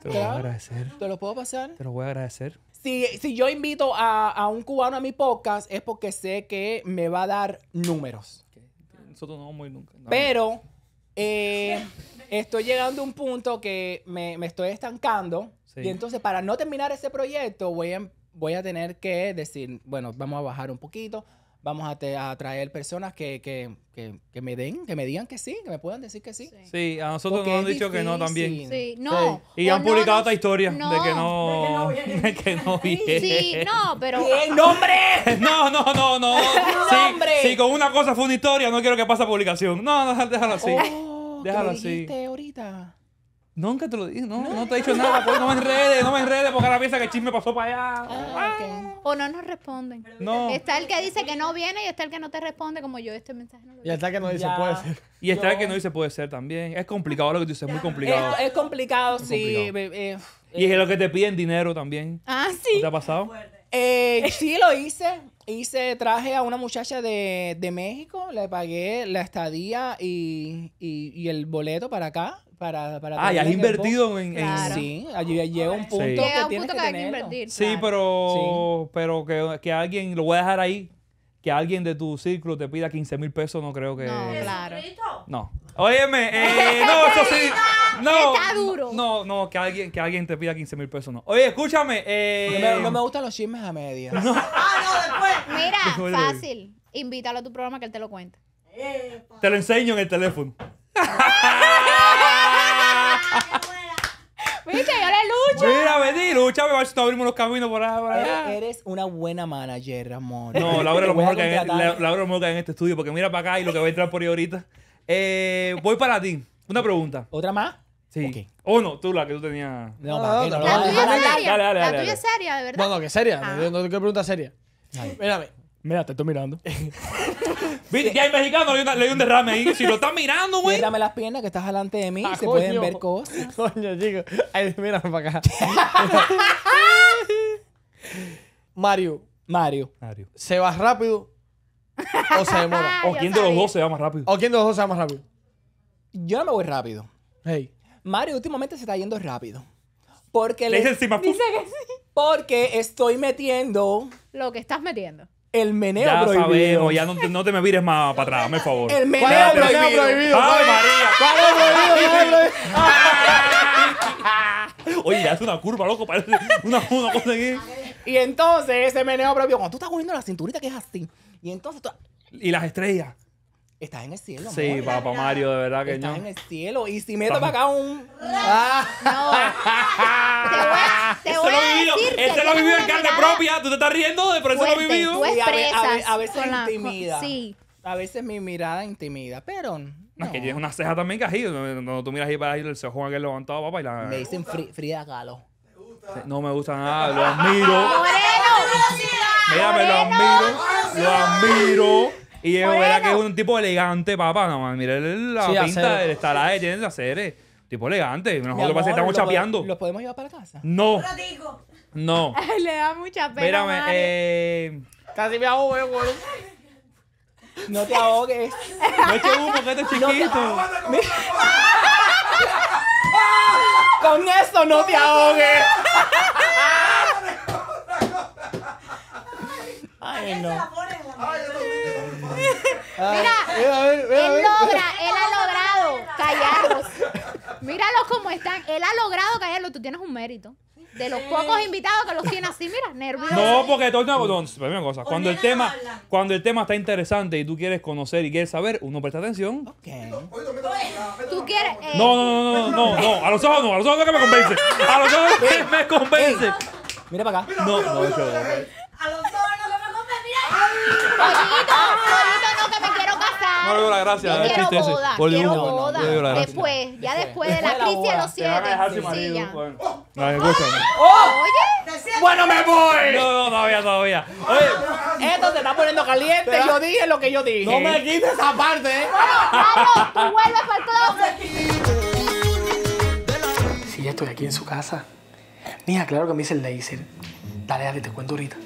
Te lo voy a agradecer. ¿Te lo puedo pasar? Te lo voy a agradecer. Si, si yo invito a, un cubano a mi podcast es porque sé que me va a dar números. Nosotros no vamos a ir nunca. Pero eh, estoy llegando a un punto que me, estoy estancando. Y entonces, para no terminar ese proyecto, voy voy a tener que decir, bueno, vamos a bajar un poquito, vamos a, traer personas que, que, me den, que me digan que sí, que me puedan decir que sí. Sí, a nosotros nos han dicho que no también. Sí, no. Y han publicado esta historia de que no. De que no viene. Sí, no, pero. el nombre! No, no, no, no. sí, sí, con una cosa fue una historia, no quiero que pase a publicación. No, déjalo así. Oh, déjalo así. ahorita? Nunca te lo dije, no, no, te he dicho nada, pues no me enredes, no me enredes, porque ahora piensa que el chisme pasó para allá. Ah, ah. O no nos responden. Está el que dice que no viene y está el que no te responde, como yo este mensaje no lo Y está el que no dice puede ser. Y está el que no dice puede ser también. Es complicado lo que tú dices, muy complicado. Es, complicado, sí. Eh, y es eh. lo que te piden dinero también. Ah, sí. ¿Te ha pasado? Eh, sí, lo hice hice, traje a una muchacha de, de México, le pagué la estadía y, el boleto para acá. Para, para ah, ya has invertido en, Sí, allí llega un punto que llega que, invertir. Sí, pero, pero que, alguien, lo voy a dejar ahí, que alguien de tu círculo te pida 15 mil pesos, no creo que. No, claro. No. Óyeme, eh, no, eso sí. No, está duro. No, no, que alguien, que alguien te pida 15 mil pesos, no. Oye, escúchame. Eh... No, me, gustan los chismes a medias. ah, no, después. Mira, fácil. Invítalo a tu programa que él te lo cuente. Te lo enseño en el teléfono. Viste, yo le lucho. Mira, vení, lucha, me vas a abrir unos caminos por allá. Eres una buena manager, amor. No, Laura, lo mejor que hay en este estudio, porque mira para acá y lo que va a entrar por ahí ahorita. Eh, voy para ti. Una pregunta. ¿Otra más? Sí. Okay. O no, tú la que tú tenías. No, no, no, la, tuya seria. Dale, dale, dale, la tuya es seria, de verdad. No, no, que seria. Ah. No, pregunta seria. Mírame. Mira, te estoy mirando. Viste, ya hay mexicano le, di un derrame ahí. Si lo estás mirando, güey. Mírame las piernas que estás delante de mí. Ah, se pueden ver cosas. Coño, chico. mírame para acá. Mario. Mario. Mario. Se va rápido o se demora. o quién de los dos se va más rápido. O quién de los dos se va más rápido. Yo no me voy rápido. Hey. Mario últimamente se está yendo rápido. Porque le, encima, Dice que sí. Porque estoy metiendo Lo que estás metiendo. el meneo Ya prohibido. sabemos, ya no, te- no te me vires más para atrás, me favor. El meneo prohibido? María! ¿Cuál es prohibido? ¿Cuál es prohibido? Oye, ya hace una curva, loco, parece una, una cosa aquí. Y entonces ese meneo prohibido, cuando tú estás cogiendo la cinturita que es así, y entonces tú... Y las estrellas. Estás en el cielo. Sí, papá Mario, de verdad que Estás en el cielo. Y si meto para acá un. No. Ah. te voy a, te voy a decir. Este lo ha vivido en carne propia. Tú te estás riendo de por eso lo he vivido. a, veces intimida. Sí. A veces mi mirada intimida, pero. No. es que tienes una ceja también cajita Cuando tú miras ahí para ahí, el cejo que levantado, papá, y la. Me dicen Frida Kahlo. No me gusta nada, lo admiro. Mira, lo admiro. Lo admiro. Y es verdad que es un tipo elegante, papá. No, mira la pinta, acero. el estalaje de hacer. serie. Tipo elegante. Nosotros estamos chapeando. ¿Los podemos llevar para casa? No, no. le da mucha pena. Espérame, eh. Casi me ahogo, eh, güey. No te ahogues. No eche humo, que este chiquito. Con esto no te ahogues. Mira, él logra, él ha logrado callarlos. míralos como están. Él ha logrado callarlos. Tú tienes un mérito. De los pocos invitados que los tienen así, mira, nervioso. No, porque todo Cuando el tema, cuando el tema está interesante y tú quieres conocer y quieres saber, uno presta atención. ok Tú quieres. no, no, no, no, no, no, A los ojos no, a los ojos no que me convence. A los ojos que me convence. Mira para acá. No, no, no. A los ojos no. Pollito, pollito, no, que me quiero casar. No le la gracia. quiero boda, quiero boda. Después, ya después de la crisis de los siete. No, escúchame. Ah. Oye. Bueno, me voy. No, no, todavía, todavía. Oye, esto te está poniendo caliente. Yo dije lo que yo dije. No me quites esa parte. Claro, ¿eh? tú vuelves para el Si ya estoy aquí en su casa. Mija, claro que me hice el laser. Dale, dale, te cuento ahorita.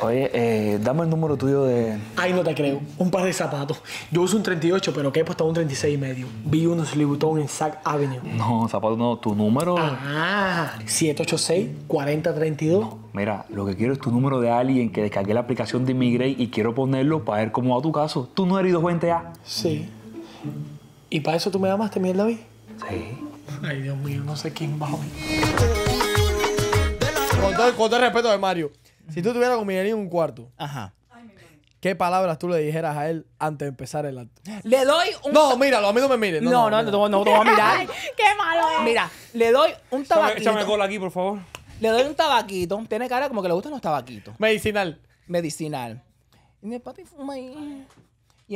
Oye, eh, dame el número tuyo de. Ay, no te creo. Un par de zapatos. Yo uso un 38, pero que he puesto un 36 y medio. Vi unos Louis en Sack Avenue. No, zapatos no. Tu número. Ah, 786-4032. mira, lo que quiero es tu número de alguien que descargué la aplicación de Inmigrate y quiero ponerlo para ver cómo va tu caso. Tú no eres 20 a Sí. ¿Y para eso tú me llamaste, Miguel David? Sí. Ay, Dios mío, no sé quién va a con todo el respeto de Mario. Si tú tuvieras con Miguelín un cuarto, Ajá. ¿qué palabras tú le dijeras a él antes de empezar el acto? Le doy un. No, míralo, a mí no me miren. No, no, no, no, no te a mirar. ¡Qué malo es! Mira, le doy un tabaquito. Échame cola aquí, por favor. Le doy un tabaquito. Tiene cara como que le gustan los tabaquitos. Medicinal. medicinal. Y mi papi fuma Y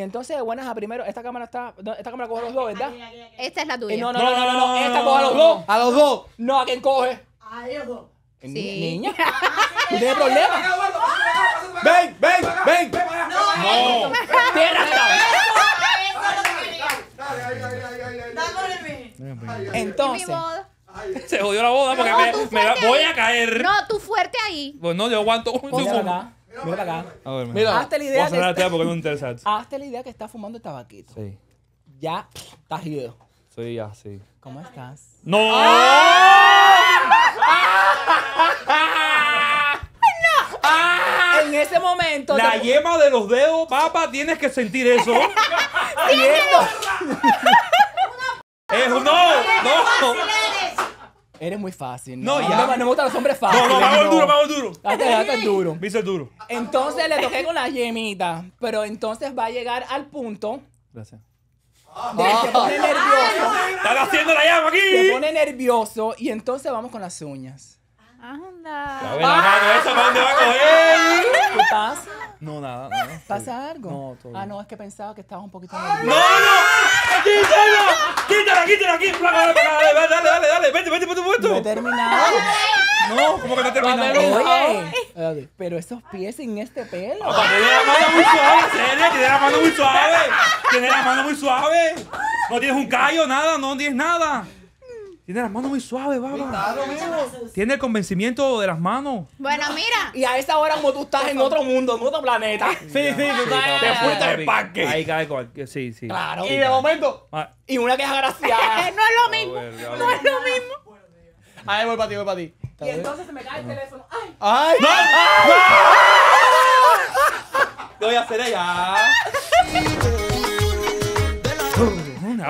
entonces, buenas a primero, esta cámara está. Esta cámara coge a los dos, ¿verdad? Esta es la eh, tuya. no, no, no, no, no, esta coge a los dos. A los dos. No, ¿a quien coge? A ellos dos niño? ¿Tú tienes problemas? ven, ven! ¡No! Eh. ¡No! ¡Tierra! Entonces... Se jodió la boda porque me, voy a caer. No, tú fuerte ahí. Pues no, yo aguanto. Mira acá. Mira acá. A ver, mira. Hazte la idea. Voy a este porque no Hazte la idea que estás fumando el tabaquito. Sí. Ya estás ido. Sí, ya, sí. ¿Cómo estás? ¡No! ¡Ah! Ah, en ese momento. La yema de los dedos, papá, tienes que sentir eso. ¿Sí es no, no. Eres muy fácil. No, no ya. No, no, me gustan los hombres fáciles. No, no, vamos duro, vamos duro. duro. Dice duro. Entonces le toqué con la yemita. Pero entonces va a llegar al punto. Gracias. Ah, pone nervioso. ¡Están haciendo la llama aquí! Se pone nervioso y entonces vamos con las uñas. Anda. A ver, hermano, a coger? ¿Qué pasa? No, nada, nada. ¿Pasa algo? No, todo Ah, no, es que pensaba que estabas un poquito nervioso. ¡No, no! ¡Quítala! ¡Quítala, quítala! la Dale, dale, dale, dale, vete, vete, vete, vete. No he terminado. No, ¿cómo que no termina Oye, oh". pero esos pies sin este pelo. Ah, tiene la mano muy suave, tiene la mano muy suave. Tiene la mano muy suave. No tienes un callo, nada, no tienes nada. Tiene las mano muy suaves, baba. Tiene el convencimiento de las manos. Bueno, mira. Y a esa hora como tú estás en otro mundo, en otro planeta. Sí, sí, sí Te fuiste del parque. Ahí cae cualquier. Sí, sí. Claro. Y de momento. Ah. Y una que es agraciada. no es lo ah, mismo. No es lo mismo. A ver, voy para ti, voy para ti. Y entonces se me cae el teléfono. ¡Ay! ¡Ay! ¡No! voy a hacer ella.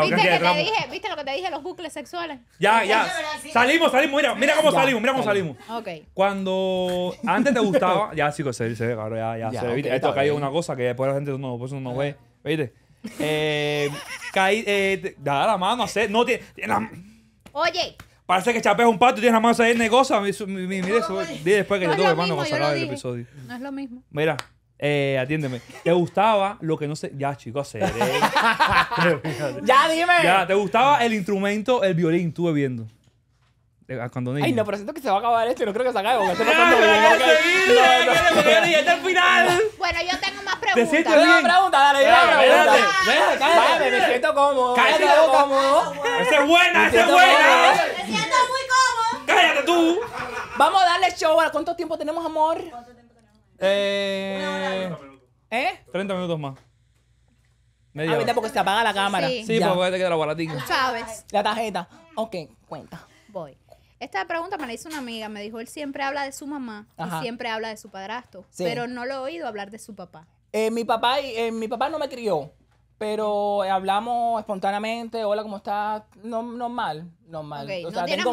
¿Viste que te dije? ¿Viste lo que te dije? Los bucles sexuales. Ya, ya. Salimos, salimos. Mira, mira cómo salimos, mira cómo salimos. Ok. Cuando antes te gustaba. Ya, chicos, se, ve, cabrón. Ya, ya, Esto acá una cosa que después la gente no, pues no ve. ¿Viste? Eh. Caí. Eh, da la mano, hacer. No tiene. Oye. Parece que Chapé un pato y tienes la mano ahí negocio. Mire eso. Dile después que no yo tuve hermano para del el episodio. No es lo mismo. Mira, eh, atiéndeme. ¿Te gustaba lo que no sé? Ya, chicos, eh. seré. ya, dime. Ya, ¿te gustaba el instrumento, el violín? Estuve viendo cuando Ay, no, pero siento que se va a acabar esto y no creo que se acabe. Porque ah, final. Bueno, yo tengo más preguntas. Te dale, Cállate, me siento cómodo. Cállate la boca. ¡Ese es buena, ese es buena. Me siento muy cómodo. Cállate tú. Vamos a darle show. cuánto tiempo tenemos, amor? ¿Cuánto tiempo tenemos? Eh... ¿Eh? 30 ¿eh? minutos más. Medio. ah, Porque se apaga la cámara. Sí, sí porque te queda la guaratita ¿Sabes? La tarjeta. Ok, cuenta. Voy. Esta pregunta me la hizo una amiga, me dijo, él siempre habla de su mamá y siempre habla de su padrastro, pero no lo he oído hablar de su papá. Eh, mi, papá eh, mi papá no me crió, pero hablamos espontáneamente, hola, ¿cómo estás? No, normal, normal. no, tienes,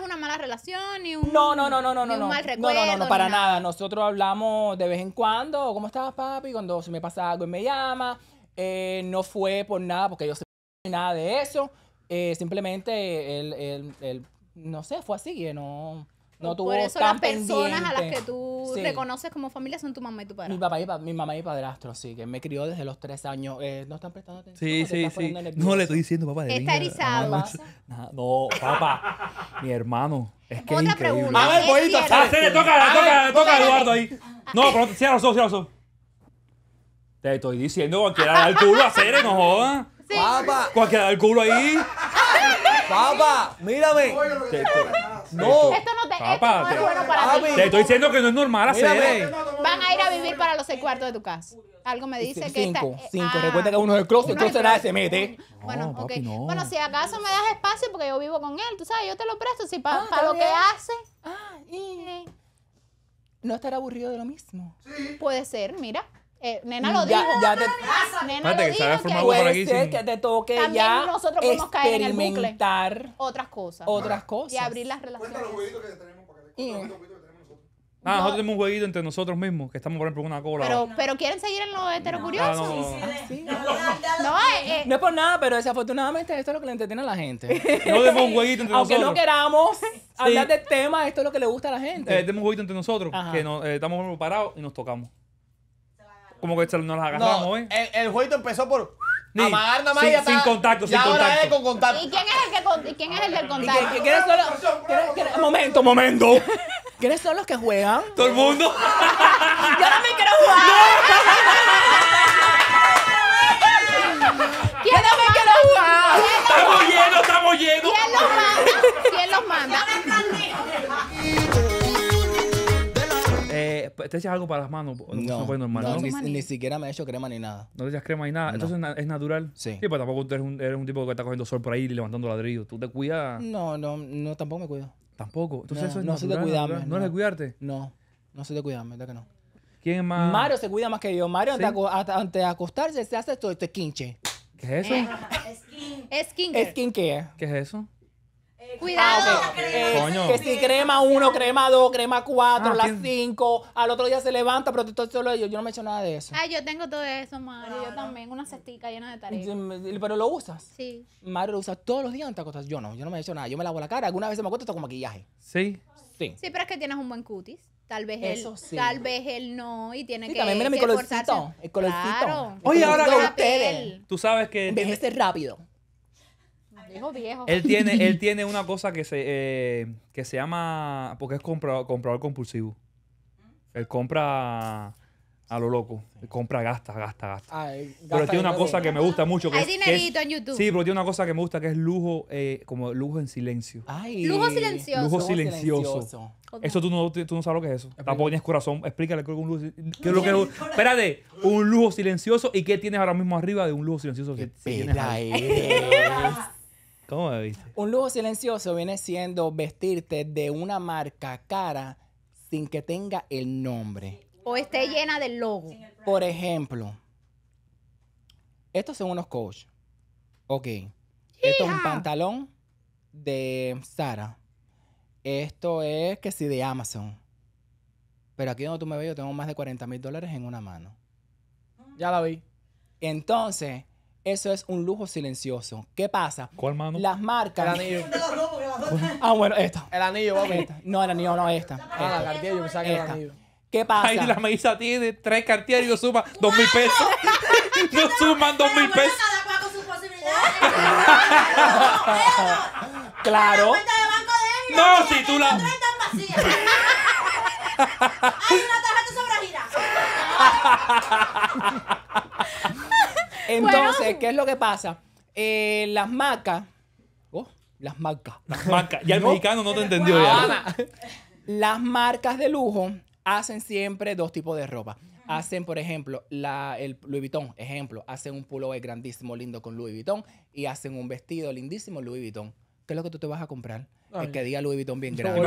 no una mala relación ni un, no, no, no, no, no, no, No, no, no, para nada. Nosotros hablamos de vez en cuando, ¿cómo estás, papi? Cuando se me pasa algo y me llama. Eh, no fue por nada, porque yo sé nada de eso. Eh, simplemente el él, él no sé, fue así que no, no Por eso las personas a las que tú reconoces como familia son tu mamá y tu padrastro. Mi papá y mi mamá y padrastro, sí, que me crió desde los tres años. Eh, no están prestando atención. Sí, sí, sí. No le estoy diciendo, papá. Está erizado. No, papá. mi hermano. Es que Otra es increíble. pregunta. A ver, pollito. Ah, se le toca, le toca, le toca a Eduardo ahí. No, pero cierra los ojos, cierra los Te estoy diciendo, cualquiera al culo a Cere, no jodas. Papá. Cualquiera al culo ahí. Papá, mírame. No. Esto no te, Papá, es te- bueno para ti. Te estoy diciendo que no es normal hacer. Van a ir a vivir para los seis cuartos de tu casa. Algo me dice que está. Cinco, cinco. Ah. Recuerda que uno es el closet, el se mete. Bueno, ok. Bueno, si acaso me das espacio porque yo vivo con él, tú sabes, yo te lo presto, si para ah, lo que hace. Ah, y no estará aburrido de lo mismo. puede ser, mira. Eh, nena lo dijo. Ya te, nena que dijo que aquí, que toque También ya nosotros podemos caer en el bucle. otras cosas. Otras cosas. Y abrir las relaciones. Cuéntanos los que tenemos para que, los que tenemos nosotros. Ah, nosotros tenemos un jueguito entre nosotros mismos, que estamos por ejemplo con una cola. Pero, quieren seguir en lo heterocurioso. No, no, es por nada, pero desafortunadamente esto es lo que le entretiene a la gente. No tenemos un jueguito entre Aunque nosotros. Aunque no queramos hablar de temas, esto es lo que le gusta a la gente. Eh, tenemos un jueguito entre nosotros, que eh, estamos parados y nos tocamos como que no las agarramos, no, El, el jueguito empezó por. Sí, Amagar nada más sin, ya contacto, sin contacto. contacto. ¿Y quién es el, que, quién es el del contacto? ¿Quiénes son los, momento, momento. ¿Quiénes son los que juegan? Todo el mundo. Yo me quiero jugar. ¿Quién no me quiero jugar. Estamos llenos, estamos llenos. ¿Quién los manda? ¿Quién los manda? te echas algo para las manos. Pues, no, no, puede normal, no, Ni, siquiera me he hecho crema ni nada. No te echas crema ni nada. Entonces es natural. Sí. Sí, pero pues, tampoco tú eres un, tipo que está cogiendo sol por ahí y levantando ladrillos. Tú te cuidas. No, no, no, tampoco me cuido. Tampoco. Entonces eso es no natural, de cuidarme. ¿No, eres de cuidarte? No, no soy de cuidarme, ¿verdad que no? ¿Quién más? Mario se cuida más que yo. Mario, ante antes de acostarse, se hace todo te este quinche. ¿Qué es eso? Eh, skin. ¿Qué es eso? Cuidado. Ah, eh, que si crema uno, crema dos, crema cuatro, ah, las cinco, al otro día se levanta, pero tú estás solo ellos. Yo no me he hecho nada de eso. Ay, yo tengo todo eso, Mario. yo también, una cestica llena de tareas. ¿Pero lo usas? Sí. Mario lo usa todos los días cosas. Yo no, yo no me he hecho nada. Yo me lavo la cara. Algunas veces me acuesto está con maquillaje. Sí. Sí. Sí, pero es que tienes un buen cutis. Tal vez él, tal vez él no y tiene que también mira mi colorcito, el colorcito. Oye, ahora lo ustedes. Tú sabes que envejece eh, rápido. Viejo, viejo. Él tiene, él tiene una cosa que se, eh, que se llama. Porque es comprador, compulsivo. ¿Mm? Él compra a lo loco. Él compra, gasta, gasta, gasta. Ah, pero tiene una cosa que me gusta mucho. Que Hay es, dinerito en YouTube. Sí, pero tiene una cosa que me gusta que es lujo, eh, como lujo en silencio. Ay. Lujo silencioso. Lujo silencioso. Eso tú no, tú no sabes lo que es eso. Tampoco tienes corazón. Explícale que es un lujo. ¿Qué lo que Espérate, un lujo silencioso y qué tienes ahora mismo arriba de un lujo silencioso. ¿Qué tienes ¿Cómo me Un lujo silencioso viene siendo vestirte de una marca cara sin que tenga el nombre. O esté llena del logo. Por ejemplo, estos son unos coach. Ok. Esto es un pantalón de Sara. Esto es que sí de Amazon. Pero aquí donde tú me ves, yo tengo más de 40 mil dólares en una mano. Ya la vi. Entonces, eso es un lujo silencioso. ¿Qué pasa? ¿Cuál mano? Las marcas. El anillo. ah, bueno, esta. El anillo, vamos. No, el anillo, no, esta. Ah, la yo el anillo. ¿Qué pasa? Ahí la mesa tiene tres cartier y yo suma dos mil pesos. no suman dos mil pesos. claro. No, si tú la. Hay una tarjeta gira. Entonces, ¿qué es lo que pasa? Eh, las macas. Oh, las marcas. Las marcas. Ya el mexicano no te entendió Las marcas de lujo hacen siempre dos tipos de ropa. Hacen, por ejemplo, la, el Louis Vuitton, ejemplo, hacen un pullover grandísimo, lindo con Louis Vuitton y hacen un vestido lindísimo Louis Vuitton. ¿Qué es lo que tú te vas a comprar? El que diga Louis Vuitton bien grande.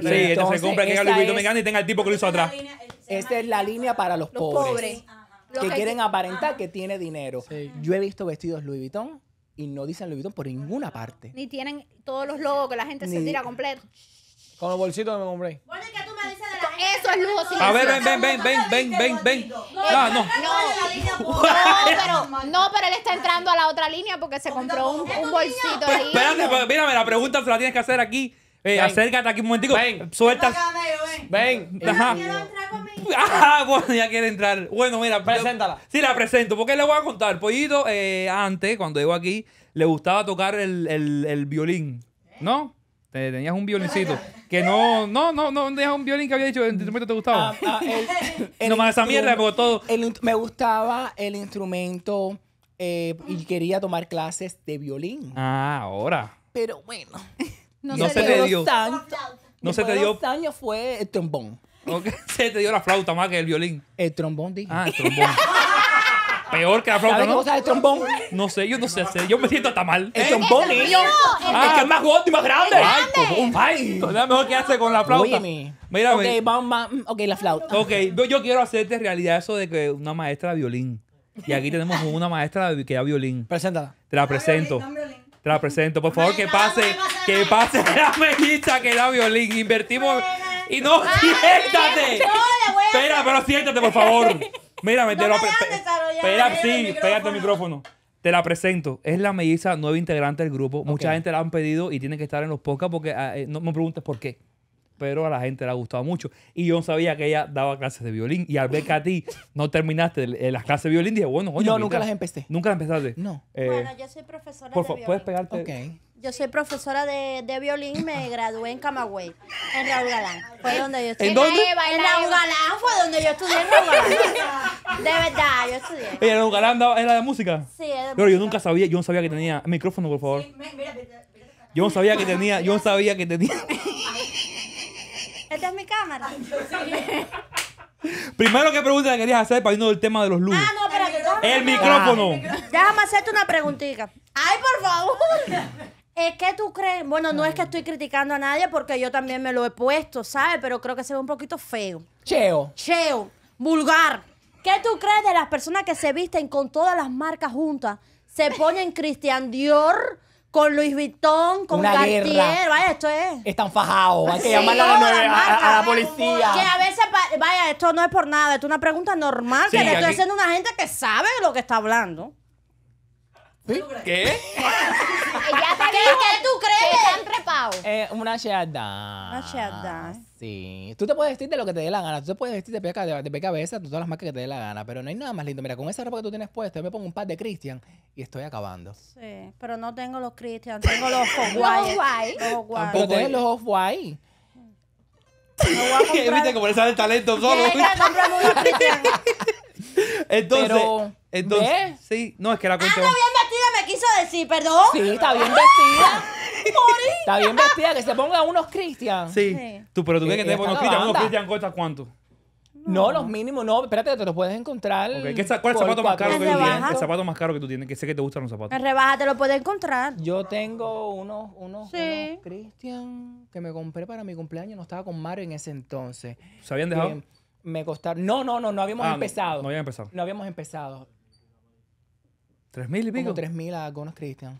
Sí, se compra que diga Louis Vuitton bien grande y tenga el tipo que lo hizo atrás. Esta es la línea para los, pobres. Ah que quieren aparentar que tiene dinero. Yo he visto vestidos Louis Vuitton y no dicen Louis Vuitton por ninguna parte. Ni tienen todos los logos que la gente se tira completo. Con los bolsitos me compré. Bueno, que tú me dices de la Eso es lujo A ver, ven, ven, ven, ven, ven, ven, ven. Ah, no, no. No, pero, no, pero él está entrando a la otra línea porque se compró un, bolsito. ahí. espérate, pues, mírame, la pregunta se la tienes que hacer aquí. Eh, acércate aquí un momentico. Ven. suelta Ven. ven. Ah, bueno, ya quiere entrar. Bueno, mira. Preséntala. sí, la presento. Porque le voy a contar. Pollito, eh, antes, cuando llegó aquí, le gustaba tocar el, el, el violín. ¿No? Tenías un violincito. Que no, no, no, no tenías un violín que había dicho, el instrumento te gustaba. Ah, ah, da no más esa mierda, porque todo. El, me gustaba el instrumento eh, y quería tomar clases de violín. Ah, ahora. Pero bueno. No, no se, te dio. no se te dio. años fue el trombón. Okay. Se te dio la flauta más que el violín. El trombón, dije. Ah, el trombón. Peor que la flauta, ¿no? ¿Sabes el trombón? No sé, yo no sé hacer. Yo me siento hasta mal. ¡El trombón, eh, niño! Ah. es que es más gordo y más grande. ¡Ay, cobón! ¡Ay! mejor que hace con la flauta. Oye, Mírame. Ok, vamos, ok, la flauta. Ok, yo quiero hacerte realidad eso de que una maestra de violín. Y aquí tenemos una maestra que da violín. Preséntala. Te la presento. Te la presento. Por favor, que pase, que pase la mellita que da violín. Invertimos... Y no, siéntate. Espera, pero siéntate, por favor. Mírame, no te lo Espera, sí, pégate el micrófono. Te la presento. Es la melliza nueva integrante del grupo. Mucha gente la han pedido y tiene que estar en los podcasts porque ah, eh, no me preguntes por qué. Pero a la gente le ha gustado mucho. Y yo sabía que ella daba clases de violín. Y al ver que a ti no terminaste eh, las clases de violín, dije, bueno, oye. No, nunca las empecé. Nunca las empezaste. No. Eh, bueno, yo soy profesora de violín. Puedes pegarte. Ok. Yo soy profesora de, de, violín, me gradué en Camagüey, en Raúl Galán. Fue donde yo estudié. ¿En dónde? En Raúl Galán fue donde yo estudié en Raúl Galán. De verdad, yo estudié. ¿En ¿Raúl Galán era de música? Sí, era de música. Pero yo nunca sabía, yo no sabía que tenía... Micrófono, por favor. yo no sabía que tenía, yo no sabía que tenía... Esta es mi cámara. Primero, ¿qué pregunta que querías hacer para irnos del tema de los lunes? Ah, no, pero... El micrófono. Déjame hacerte una preguntita. ¡Ay, por favor! Es que tú crees, bueno, no es que estoy criticando a nadie porque yo también me lo he puesto, ¿sabes? Pero creo que se ve un poquito feo. Cheo. Cheo, vulgar. ¿Qué tú crees de las personas que se visten con todas las marcas juntas? Se ponen Christian Dior con Luis Vuitton, con Cartier, vaya, esto es. Están fajados, hay que Sí, a la, policía. Que a veces, vaya, esto no es por nada, esto es una pregunta normal que le estoy haciendo una gente que sabe de lo que está hablando. ¿Qué? ¿Qué, tú crees? ¿Qué te han Eh, una cheddar. Una cheddar. Sí. Tú te puedes vestir de lo que te dé la gana. Tú te puedes vestir de pie, de, de cabeza, de todas las marcas que te dé la gana. Pero no hay nada más lindo. Mira, con esa ropa que tú tienes puesta, yo me pongo un par de Christian y estoy acabando. Sí, pero no tengo los Christian, tengo los off-white. los off-white. Pero tienes los off-white. Viste como le Es el talento solo. Entonces, entonces, sí, no es que la ah, cuenta quiso decir, perdón. Sí, está bien vestida. está bien vestida, que se ponga unos Christian. Sí. Tú, pero tú crees que eh, te esta ¿Unos Christian Cristian cuesta cuánto? No, los mínimos, no. Espérate, te los puedes encontrar. ¿Cuál es el zapato más caro que tú tienes? El zapato más caro que tú tienes, que sé que te gustan los zapatos. En rebaja te lo puedes encontrar. Yo tengo unos, unos, Christian que me compré para mi cumpleaños. No estaba con Mario en ese entonces. ¿Se habían dejado? me costaron. No, no, no, no habíamos ah, empezado. no habíamos empezado. No habíamos empezado. ¿Tres mil y pico? tres mil a Cristian.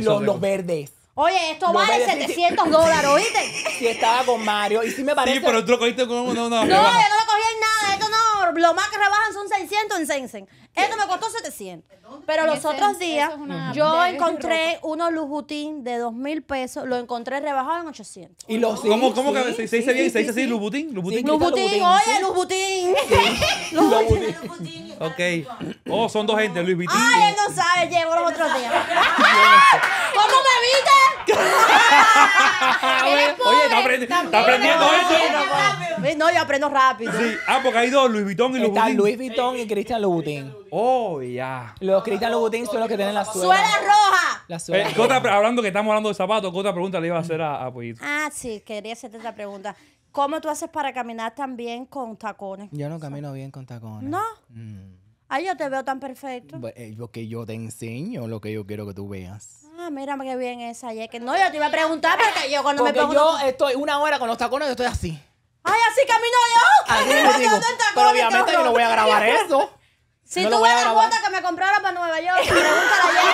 los, verdes. Oye, esto vale 700 dólares, ¿oíste? Si estaba con Mario y sí me parece. Sí, pero tú cogiste con uno, no, no. No, yo no lo cogí en nada lo más que rebajan son 600 en Sensen. Esto me costó 700. Pero los otros días yo encontré unos Lubutín de 2 mil pesos, lo encontré rebajado en 800. ¿Y los, ¿Cómo, cómo que se, dice bien? ¿Se dice así Lubutín? Lubutín, Lubutín oye, Lubutín. Lubutín. Ok. Oh, son dos gente, Luis Vitín. Ay, él no sabe, llevo los otros días. ¿Cómo me viste? Ah, Oye, está, aprendiendo eso. No, yo aprendo rápido. Sí. Ah, porque hay dos, Luis Vitón y Louboutin. Luis Vuitton y Cristian Louboutin. Oh, ya. Los Cristian Louboutin son los que tienen la suela. ¡Suela roja! Eh, hablando que estamos hablando de zapatos, ¿qué otra pregunta le iba a hacer a, a Ah, sí, quería hacerte esa pregunta. ¿Cómo tú haces para caminar tan bien con tacones? Yo no camino bien con tacones. ¿No? Ah, Ay, yo te veo tan perfecto. Eh, lo que yo te enseño, lo que yo quiero que tú veas. Ah, mira qué bien esa que No, yo te iba a preguntar porque yo cuando me pongo... yo estoy una hora con los tacones, yo estoy así. Ay, así camino yo. Así digo, pero obviamente yo no voy a grabar eso. Si no tú ves la bota que me comprara para Nueva York, pregúntale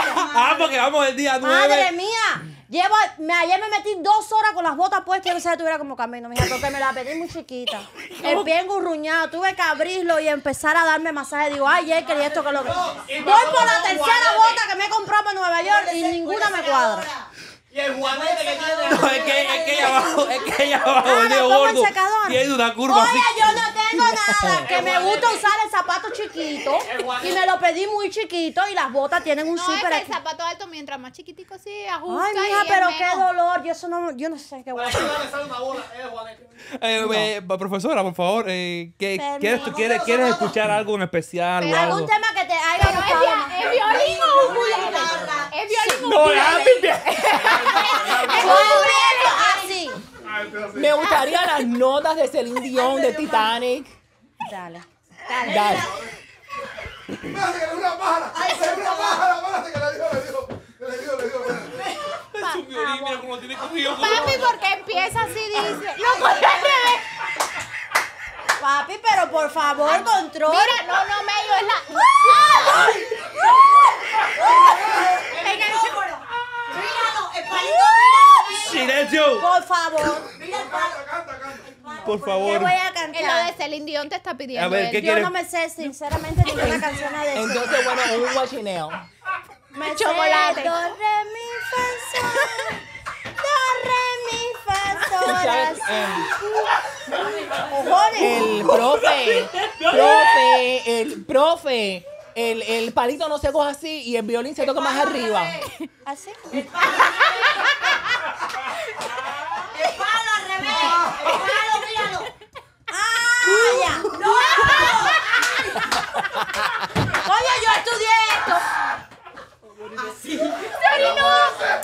a Ah, porque vamos el día 9. ¡Madre mía! Llevo, ayer me metí dos horas con las botas puestas y no sé si estuviera como camino, mija, porque me la pedí muy chiquita. El pie engurruñado, tuve que abrirlo y empezar a darme masaje. Digo, ay, Jekyll, y esto que lo que. Voy por la tercera bota que me he comprado para Nueva York y ninguna me cuadra. Y el juanete que tiene. No, es que, es que ella abajo, es que ella va ah, no, gordo. Tiene una curva Oye, yo no tengo nada. Que me gusta usar el zapato chiquito. y me lo pedí muy chiquito y las botas tienen un no, súper. Es que el zapato alto, mientras más chiquitico, sí, ajusta. Ay, mija, pero qué dolor. Yo, eso no, yo no sé qué voy una eh, eh, eh, profesora, por favor, ¿qué, ¿quieres, quieres, escuchar algo en especial? o algo? ¿Algún tema que te haya ¿Es violín o un ¿Es violín No un No, me gustaría las notas de Celine Dion de Titanic. Dale. Dale. Dale. una pájara. que Papi, ¿por qué empieza así? Dice. Papi, pero por favor, ah, control. Mira, no, no, es la. ¡Ah! ¡Ah! ¡Silencio! Por favor. Por favor. ¿Qué voy lo de Celine Dion te está pidiendo. Yo no me sé, sinceramente, ninguna canción de Entonces, bueno, es un guachineo. Me Chocolate. mi, eh. el profe, profe, el profe el, el palito no se coja así y el violín se toca más arriba. ¿Así? El palo al revés. El palo, míralo. ¡Ah, ya! ¡No! Oye, yo estudié esto. Así. ¡Se orinó!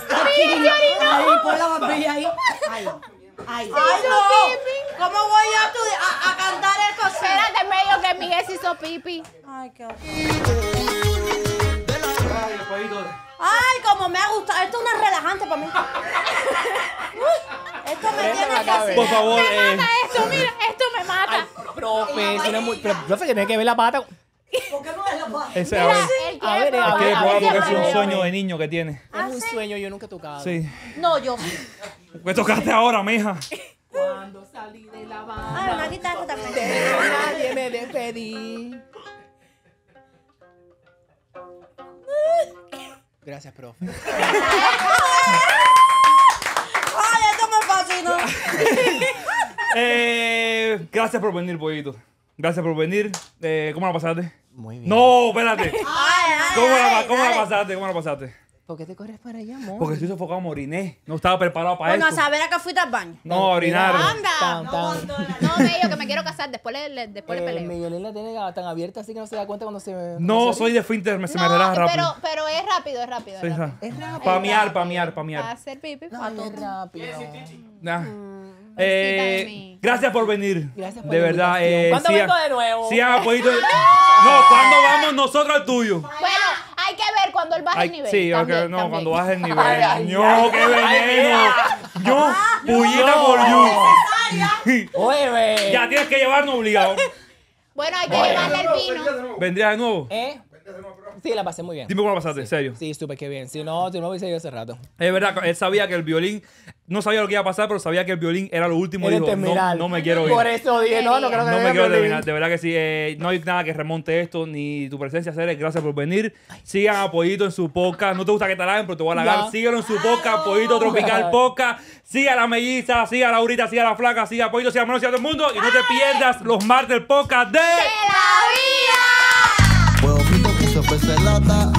¡Se orinó! Ahí, pon la barbilla ahí. Ahí. Ay, Ay no. ¿Cómo voy a, tu, a, a cantar esto? Espérate medio que Miguel se hizo pipi. Ay, qué Ay, como me ha gustado. Esto es una relajante para mí. esto me tiene que hacer. Por favor. eh. mata esto, mira, esto me mata. Ay, profe, tiene muy, pero, profe, tiene que ver la pata. ¿Por qué no es la pata? a ver, a ver, a es un sueño de niño que tiene. Ah, es un sueño, yo nunca he tocado. Sí. No, yo ¡Me qué tocaste ahora, mija? Cuando salí de la banda. Ah, también. nadie me despedí. Gracias, profe. ¡Ay, esto me fascinó! Eh, gracias por venir, pollito. Gracias por venir. Eh, ¿Cómo la pasaste? Muy bien. No, espérate. ¿Cómo, ¿cómo la pasaste? ¿Cómo la pasaste? ¿Por qué te corres para allá, amor? Porque estoy sofocado, me oriné. No estaba preparado para eso. Bueno, a saber a qué fuiste al baño. No, a orinar. Anda. No, me dijo que me quiero casar. Después le, le después eh, peleo. la tiene tan abierta así que no se da cuenta cuando se... me... no, soy de finter, me, se me relaja rápido. Pero, pero es rápido, es rápido. Es rápido. Es rápido. Pamear, pamear, pamear. Para hacer pipi, para todo. Es rápido. Mm, eh, gracias por venir. Gracias por De verdad. Eh, ¿Cuándo si vengo de nuevo? Sí, ah, pues, no, ¿cuándo vamos nosotros al tuyo? Bueno hay que ver cuando él baja el nivel. Sí, okay, no, cuando baja el nivel. ¡No, qué veneno! ¡Yo, ah, pullita por you! Ya tienes que llevarnos obligado. Bueno, hay que llevarle el vino. ¿Vendría de nuevo? ¿Eh? Sí, la pasé muy bien. Dime cómo la pasaste, en serio. Sí, súper qué bien. Si no, si no hubiese ido hace rato. Es verdad, él sabía que el violín, no sabía lo que iba a pasar, pero sabía que el violín era lo último. y dijo, no, no me quiero ir. Por eso dije, no, no creo que No me quiero terminar. De verdad que sí. Eh, no hay nada que remonte esto, ni tu presencia, Ceres. Gracias por venir. Sigan a Pollito en su poca. No te gusta que te laguen, pero te voy a lagar. Síguelo en su poca, Pollito Tropical poca. Siga a la melliza, siga a Laurita, siga a la flaca, siga a Pollito, siga a siga a todo el mundo. Y no te pierdas los martes poca de. de... ¡La vida! lata